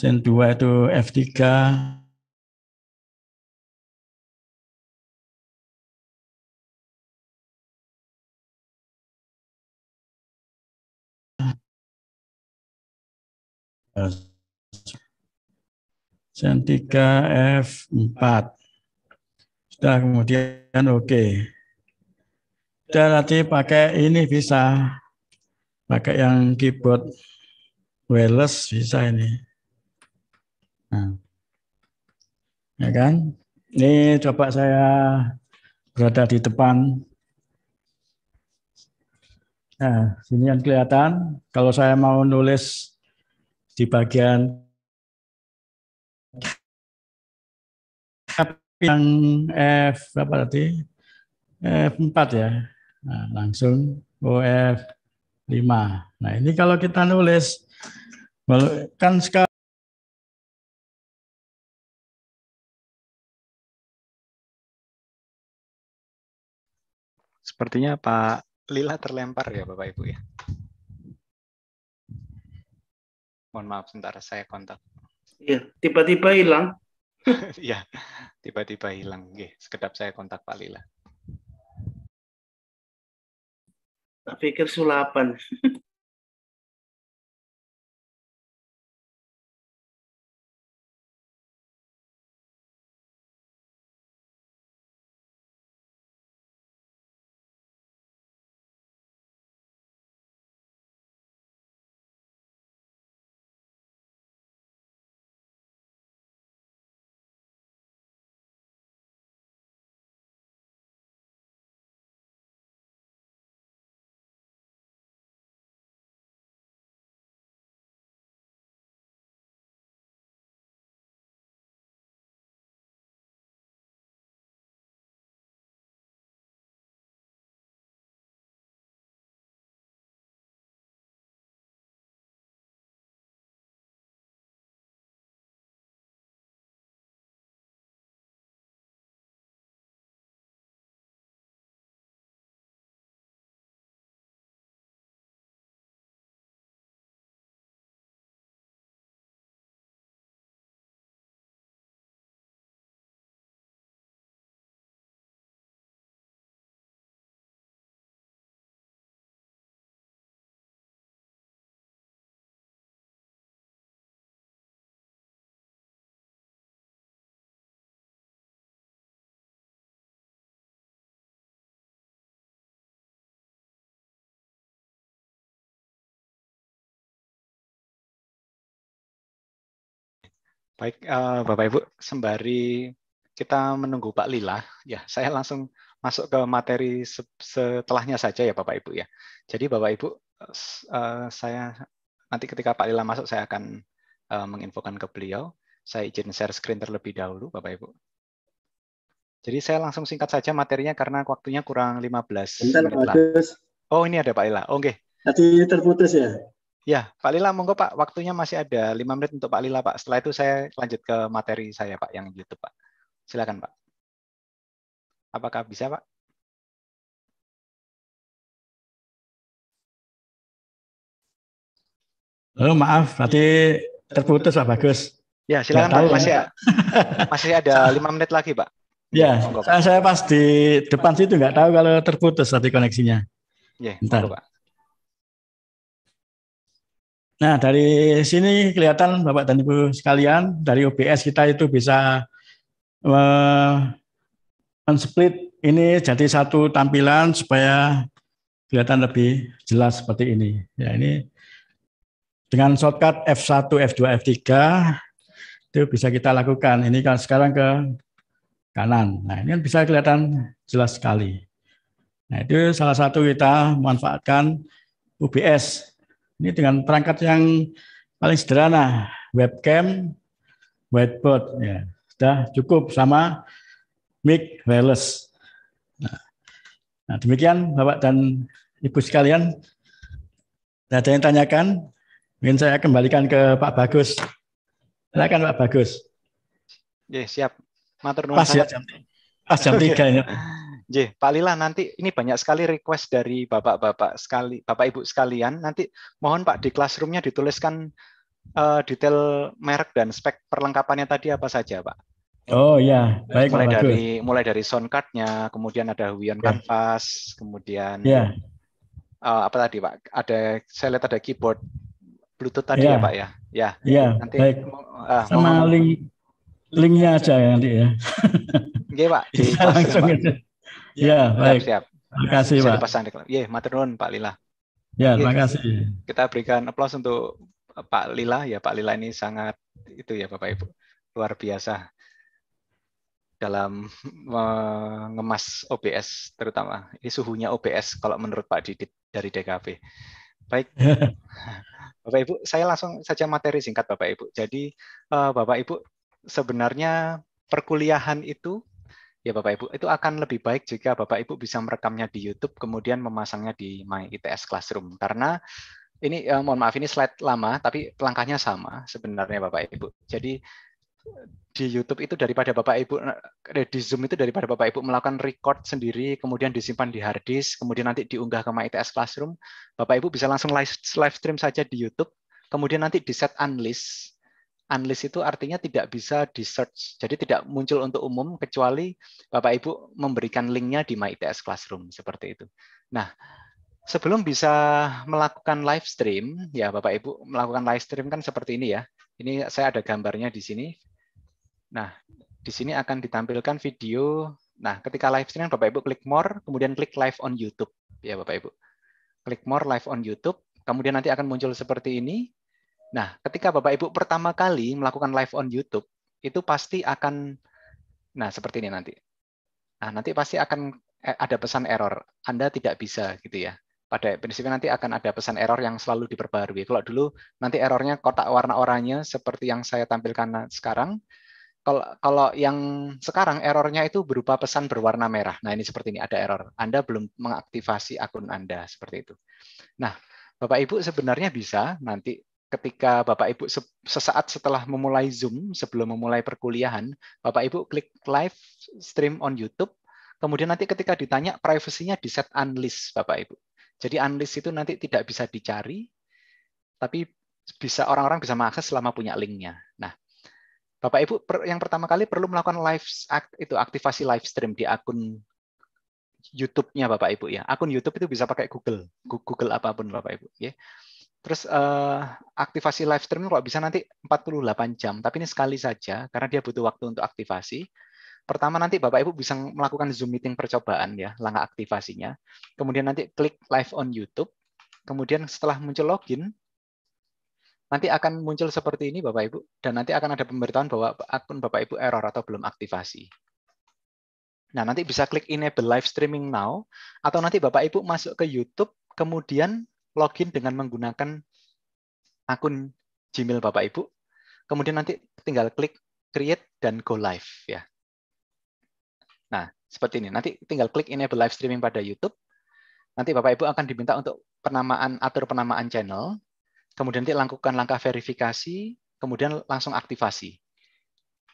sen 2 itu F3 sen 3 F4 dan kemudian oke. Okay. Dan nanti pakai ini bisa. Pakai yang keyboard wireless bisa ini. Nah. Ya kan? Ini coba saya berada di depan. Nah, sini yang kelihatan. Kalau saya mau nulis di bagian yang F berapa tadi? F4 ya. Nah, langsung OF5. Nah, ini kalau kita nulis kan sekarang Sepertinya Pak Lila terlempar ya Bapak Ibu ya. Mohon maaf sebentar saya kontak. Iya, tiba-tiba hilang. ya, tiba-tiba hilang. Oke, sekedap saya kontak Pak Lila. Tak pikir sulapan. Baik, eh, Bapak Ibu, sembari kita menunggu Pak Lila, ya saya langsung masuk ke materi setelahnya saja ya Bapak Ibu ya. Jadi Bapak Ibu, eh, saya nanti ketika Pak Lila masuk saya akan eh, menginfokan ke beliau. Saya izin share screen terlebih dahulu Bapak Ibu. Jadi saya langsung singkat saja materinya karena waktunya kurang 15 belas menit lah. Oh ini ada Pak Lila, oke. Okay. Tadi terputus ya? Ya, Pak Lila, monggo Pak. Waktunya masih ada lima menit untuk Pak Lila, Pak. Setelah itu saya lanjut ke materi saya, Pak, yang YouTube, Pak. Silakan, Pak. Apakah bisa, Pak? Oh, maaf, tadi terputus, Pak Bagus. Ya, silakan Pak. Masih, masih ada lima menit lagi, Pak. Ya, monggo, Pak. saya pas di depan situ nggak tahu kalau terputus tadi koneksinya. Ya, Bentar. Monggo, Pak. Nah, dari sini kelihatan Bapak dan Ibu sekalian, dari OBS kita itu bisa uh, men-split ini jadi satu tampilan supaya kelihatan lebih jelas seperti ini. Ya, ini dengan shortcut F1, F2, F3 itu bisa kita lakukan. Ini kan sekarang ke kanan. Nah, ini kan bisa kelihatan jelas sekali. Nah, itu salah satu kita memanfaatkan UBS ini dengan perangkat yang paling sederhana, webcam, whiteboard ya. Sudah cukup sama mic wireless. Nah, nah demikian Bapak dan Ibu sekalian. Ada yang tanyakan? Mungkin saya kembalikan ke Pak Bagus. Silakan Pak Bagus. Ya, siap. Matur nuwun. Pas ya, jam, pas jam 3 ini. Jih, Pak Lila nanti ini banyak sekali request dari bapak-bapak sekali, bapak ibu sekalian. Nanti mohon Pak di classroomnya dituliskan uh, detail merek dan spek perlengkapannya tadi apa saja, Pak. Oh ya, baik. Mulai Pak dari Bagus. mulai dari sound cardnya, kemudian ada Huion yeah. Canvas, kemudian yeah. Iya. uh, apa tadi Pak? Ada saya lihat ada keyboard Bluetooth tadi yeah. ya Pak ya. Ya. Yeah, nanti baik. Uh, sama link linknya aja ya nanti ya. Oke Pak. Di langsung aja. Ya, ya baik. Siap. Terima kasih, Pak. Dipasang di Ya, maturnuwun Pak Lila. Ya, terima kasih. Kita berikan aplaus untuk eh, Pak Lila. Ya, Pak Lila ini sangat itu ya Bapak Ibu. Luar biasa dalam mengemas OBS terutama. Ini suhunya OBS kalau menurut Pak Didit dari DKP. Baik. Bapak Ibu, saya langsung saja materi singkat Bapak Ibu. Jadi eh, Bapak Ibu sebenarnya perkuliahan itu ya Bapak Ibu, itu akan lebih baik jika Bapak Ibu bisa merekamnya di YouTube kemudian memasangnya di My ITS Classroom karena ini eh, mohon maaf ini slide lama tapi langkahnya sama sebenarnya Bapak Ibu. Jadi di YouTube itu daripada Bapak Ibu eh, eh, di Zoom itu daripada Bapak Ibu melakukan record sendiri kemudian disimpan di hard disk kemudian nanti diunggah ke My ITS Classroom, Bapak Ibu bisa langsung live, live stream saja di YouTube kemudian nanti di set unlist unlist itu artinya tidak bisa di search, jadi tidak muncul untuk umum kecuali Bapak Ibu memberikan linknya di My ITS Classroom seperti itu. Nah, sebelum bisa melakukan live stream, ya Bapak Ibu melakukan live stream kan seperti ini ya. Ini saya ada gambarnya di sini. Nah, di sini akan ditampilkan video. Nah, ketika live stream Bapak Ibu klik more, kemudian klik live on YouTube ya Bapak Ibu. Klik more live on YouTube, kemudian nanti akan muncul seperti ini. Nah, ketika Bapak Ibu pertama kali melakukan live on YouTube, itu pasti akan nah seperti ini nanti. Nah, nanti pasti akan eh, ada pesan error. Anda tidak bisa gitu ya. Pada prinsipnya nanti akan ada pesan error yang selalu diperbarui. Kalau dulu nanti errornya kotak warna oranye seperti yang saya tampilkan sekarang. Kalau kalau yang sekarang errornya itu berupa pesan berwarna merah. Nah, ini seperti ini ada error. Anda belum mengaktifasi akun Anda seperti itu. Nah, Bapak Ibu sebenarnya bisa nanti ketika Bapak Ibu sesaat setelah memulai Zoom, sebelum memulai perkuliahan, Bapak Ibu klik live stream on YouTube, kemudian nanti ketika ditanya privasinya di set unlist Bapak Ibu. Jadi unlist itu nanti tidak bisa dicari, tapi bisa orang-orang bisa mengakses selama punya linknya. Nah, Bapak Ibu yang pertama kali perlu melakukan live itu aktivasi live stream di akun YouTube-nya Bapak Ibu ya. Akun YouTube itu bisa pakai Google, Google apapun Bapak Ibu. Ya. Terus uh, aktivasi live streaming kalau bisa nanti 48 jam, tapi ini sekali saja karena dia butuh waktu untuk aktivasi. Pertama nanti Bapak Ibu bisa melakukan Zoom meeting percobaan ya, langkah aktivasinya. Kemudian nanti klik live on YouTube. Kemudian setelah muncul login, nanti akan muncul seperti ini Bapak Ibu dan nanti akan ada pemberitahuan bahwa akun Bapak Ibu error atau belum aktivasi. Nah, nanti bisa klik enable live streaming now atau nanti Bapak Ibu masuk ke YouTube kemudian login dengan menggunakan akun Gmail Bapak Ibu. Kemudian nanti tinggal klik create dan go live ya. Nah, seperti ini. Nanti tinggal klik enable live streaming pada YouTube. Nanti Bapak Ibu akan diminta untuk penamaan atur penamaan channel. Kemudian nanti lakukan langkah verifikasi, kemudian langsung aktivasi.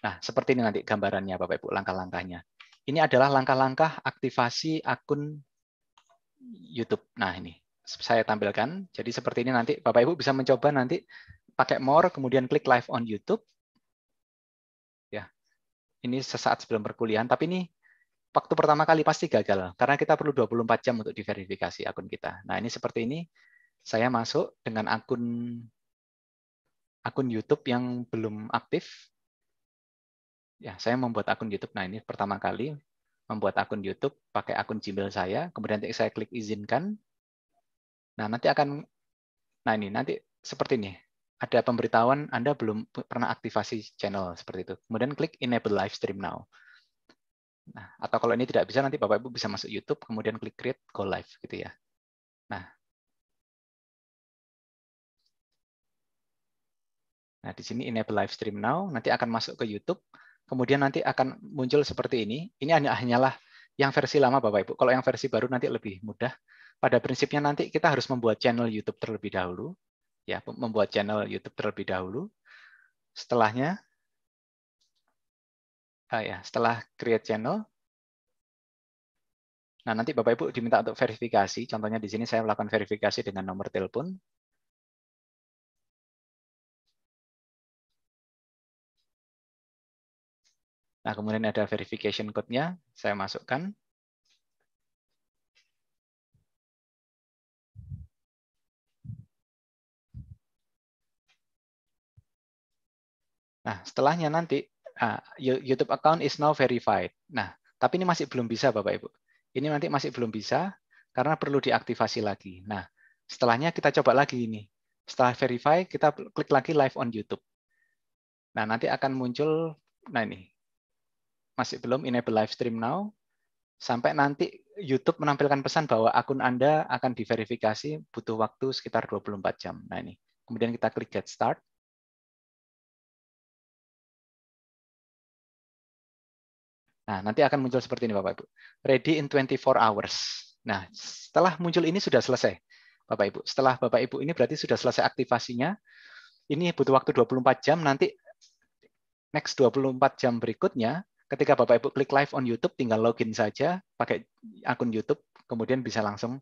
Nah, seperti ini nanti gambarannya Bapak Ibu langkah-langkahnya. Ini adalah langkah-langkah aktivasi akun YouTube. Nah, ini saya tampilkan. Jadi seperti ini nanti Bapak Ibu bisa mencoba nanti pakai more kemudian klik live on YouTube. Ya. Ini sesaat sebelum perkuliahan, tapi ini waktu pertama kali pasti gagal karena kita perlu 24 jam untuk diverifikasi akun kita. Nah, ini seperti ini saya masuk dengan akun akun YouTube yang belum aktif. Ya, saya membuat akun YouTube. Nah, ini pertama kali membuat akun YouTube pakai akun Gmail saya, kemudian saya klik izinkan. Nah, nanti akan nah ini nanti seperti ini. Ada pemberitahuan Anda belum pernah aktivasi channel seperti itu. Kemudian klik enable live stream now. Nah, atau kalau ini tidak bisa nanti Bapak Ibu bisa masuk YouTube kemudian klik create go live gitu ya. Nah, Nah, di sini enable live stream now, nanti akan masuk ke YouTube, kemudian nanti akan muncul seperti ini. Ini hanya hanyalah yang versi lama Bapak Ibu. Kalau yang versi baru nanti lebih mudah pada prinsipnya nanti kita harus membuat channel YouTube terlebih dahulu, ya, membuat channel YouTube terlebih dahulu. Setelahnya, ah ya, setelah create channel, nah nanti Bapak Ibu diminta untuk verifikasi. Contohnya di sini saya melakukan verifikasi dengan nomor telepon. Nah, kemudian ada verification code-nya, saya masukkan. Nah, setelahnya nanti uh, YouTube account is now verified. Nah, tapi ini masih belum bisa Bapak Ibu. Ini nanti masih belum bisa karena perlu diaktifasi lagi. Nah, setelahnya kita coba lagi ini. Setelah verify, kita klik lagi live on YouTube. Nah, nanti akan muncul nah ini. Masih belum enable live stream now sampai nanti YouTube menampilkan pesan bahwa akun Anda akan diverifikasi butuh waktu sekitar 24 jam. Nah, ini. Kemudian kita klik get start. Nah, nanti akan muncul seperti ini Bapak Ibu. Ready in 24 hours. Nah, setelah muncul ini sudah selesai Bapak Ibu. Setelah Bapak Ibu ini berarti sudah selesai aktivasinya. Ini butuh waktu 24 jam nanti next 24 jam berikutnya ketika Bapak Ibu klik live on YouTube tinggal login saja pakai akun YouTube kemudian bisa langsung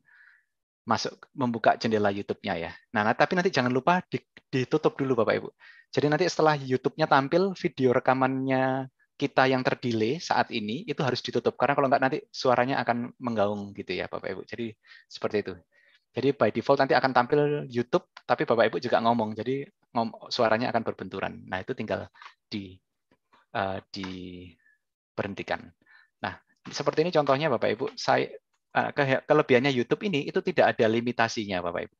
masuk membuka jendela YouTube-nya ya. Nah, nah tapi nanti jangan lupa ditutup dulu Bapak Ibu. Jadi nanti setelah YouTube-nya tampil video rekamannya kita yang terdelay saat ini itu harus ditutup karena kalau nggak nanti suaranya akan menggaung gitu ya Bapak Ibu. Jadi seperti itu. Jadi by default nanti akan tampil YouTube tapi Bapak Ibu juga ngomong. Jadi ngom suaranya akan berbenturan. Nah, itu tinggal di uh, eh, berhentikan. Nah, seperti ini contohnya Bapak Ibu, saya uh, kelebihannya YouTube ini itu tidak ada limitasinya Bapak Ibu.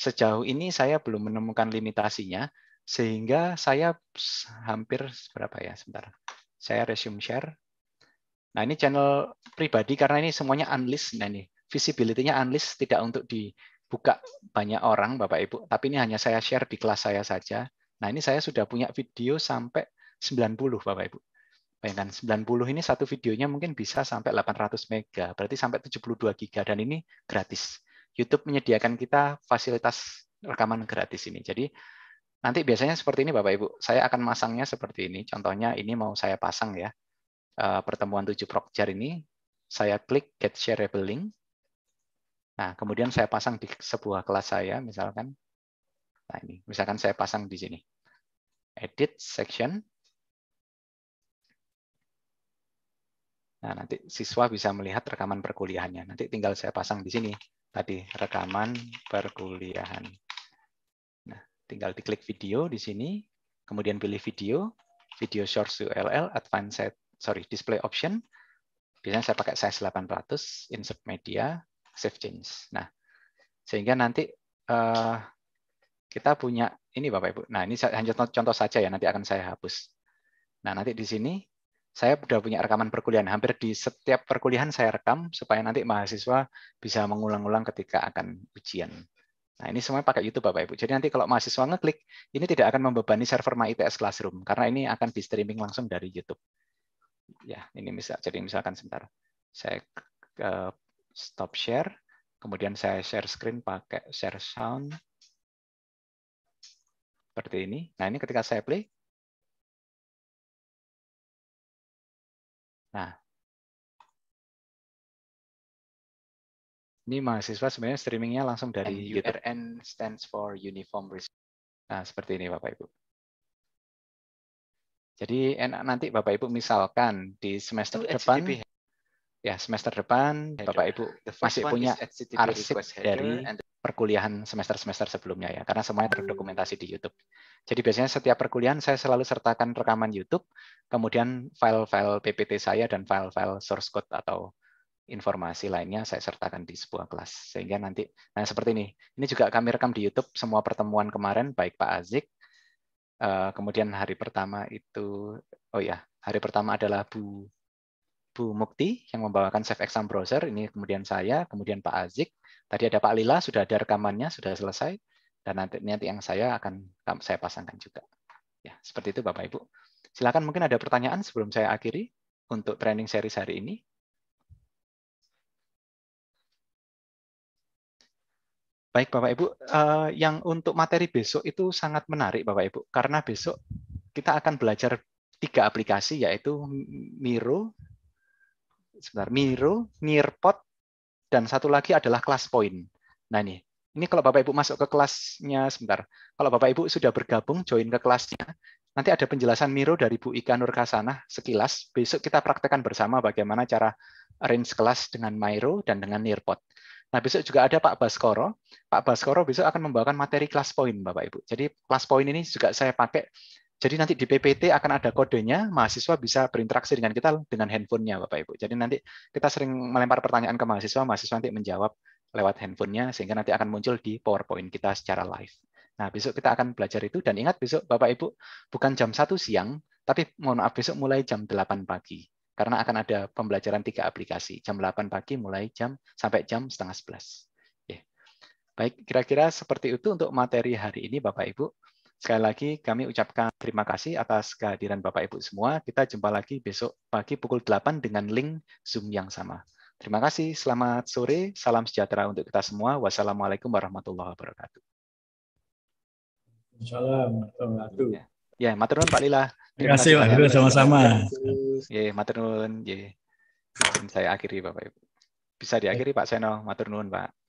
Sejauh ini saya belum menemukan limitasinya sehingga saya hampir berapa ya sebentar saya resume share. Nah, ini channel pribadi karena ini semuanya unlist. Nah, ini visibility-nya unlist tidak untuk dibuka banyak orang, Bapak Ibu, tapi ini hanya saya share di kelas saya saja. Nah, ini saya sudah punya video sampai 90, Bapak Ibu. Bayangkan 90 ini satu videonya mungkin bisa sampai 800 mega, berarti sampai 72 giga dan ini gratis. YouTube menyediakan kita fasilitas rekaman gratis ini. Jadi Nanti biasanya seperti ini Bapak Ibu. Saya akan masangnya seperti ini. Contohnya ini mau saya pasang ya. Eh, pertemuan 7 Prokjar ini saya klik get shareable link. Nah, kemudian saya pasang di sebuah kelas saya misalkan. Nah, ini misalkan saya pasang di sini. Edit section. Nah, nanti siswa bisa melihat rekaman perkuliahannya. Nanti tinggal saya pasang di sini tadi rekaman perkuliahan. Tinggal diklik video di sini, kemudian pilih video, video short url, advanced, sorry, display option. Biasanya saya pakai size 800, insert media, save change. Nah, sehingga nanti uh, kita punya ini Bapak Ibu. Nah, ini hanya contoh saja ya, nanti akan saya hapus. Nah, nanti di sini saya sudah punya rekaman perkuliahan. Hampir di setiap perkuliahan saya rekam supaya nanti mahasiswa bisa mengulang-ulang ketika akan ujian. Nah, ini semua pakai YouTube Bapak Ibu. Jadi nanti kalau mahasiswa ngeklik, ini tidak akan membebani server My ITS Classroom karena ini akan di streaming langsung dari YouTube. Ya, ini misal jadi misalkan sebentar. Saya uh, stop share, kemudian saya share screen pakai share sound. Seperti ini. Nah, ini ketika saya play. Nah, Ini mahasiswa sebenarnya streamingnya langsung dari And URN stands for Uniform Risk. Nah, seperti ini Bapak Ibu. Jadi enak nanti Bapak Ibu misalkan di semester Itu depan ya semester depan Bapak ya. Ibu masih punya arsip dari perkuliahan semester-semester sebelumnya ya karena semuanya hmm. terdokumentasi di YouTube. Jadi biasanya setiap perkuliahan saya selalu sertakan rekaman YouTube, kemudian file-file PPT saya dan file-file source code atau informasi lainnya saya sertakan di sebuah kelas sehingga nanti nah seperti ini ini juga kami rekam di YouTube semua pertemuan kemarin baik Pak Azik eh, kemudian hari pertama itu oh ya hari pertama adalah Bu Bu Mukti yang membawakan Safe Exam Browser ini kemudian saya kemudian Pak Azik tadi ada Pak Lila sudah ada rekamannya sudah selesai dan nanti nanti yang saya akan saya pasangkan juga ya seperti itu Bapak Ibu silakan mungkin ada pertanyaan sebelum saya akhiri untuk training series hari ini Baik Bapak Ibu, uh, yang untuk materi besok itu sangat menarik Bapak Ibu, karena besok kita akan belajar tiga aplikasi yaitu Miro, sebentar, Miro, Nearpod, dan satu lagi adalah kelas point. Nah ini, ini kalau Bapak Ibu masuk ke kelasnya sebentar, kalau Bapak Ibu sudah bergabung join ke kelasnya, nanti ada penjelasan Miro dari Bu Ika Nurkasana sekilas. Besok kita praktekkan bersama bagaimana cara arrange kelas dengan Miro dan dengan Nearpod. Nah, besok juga ada Pak Baskoro. Pak Baskoro besok akan membawakan materi kelas poin, Bapak Ibu. Jadi kelas poin ini juga saya pakai jadi nanti di PPT akan ada kodenya, mahasiswa bisa berinteraksi dengan kita dengan handphonenya, Bapak Ibu. Jadi nanti kita sering melempar pertanyaan ke mahasiswa, mahasiswa nanti menjawab lewat handphonenya, sehingga nanti akan muncul di PowerPoint kita secara live. Nah, besok kita akan belajar itu, dan ingat besok Bapak Ibu, bukan jam satu siang, tapi mohon maaf, besok mulai jam 8 pagi karena akan ada pembelajaran tiga aplikasi jam 8 pagi mulai jam sampai jam setengah 11. Ya. Baik, kira-kira seperti itu untuk materi hari ini Bapak Ibu. Sekali lagi kami ucapkan terima kasih atas kehadiran Bapak Ibu semua. Kita jumpa lagi besok pagi pukul 8 dengan link Zoom yang sama. Terima kasih, selamat sore, salam sejahtera untuk kita semua. Wassalamualaikum warahmatullahi wabarakatuh. Assalamualaikum warahmatullahi wabarakatuh. Ya, yeah, Pak Lila. Terima, kasih Pak Lila sama-sama. Ya, matur nuwun. Ya. Saya akhiri Bapak Ibu. Bisa diakhiri Pak Seno. Matur Pak.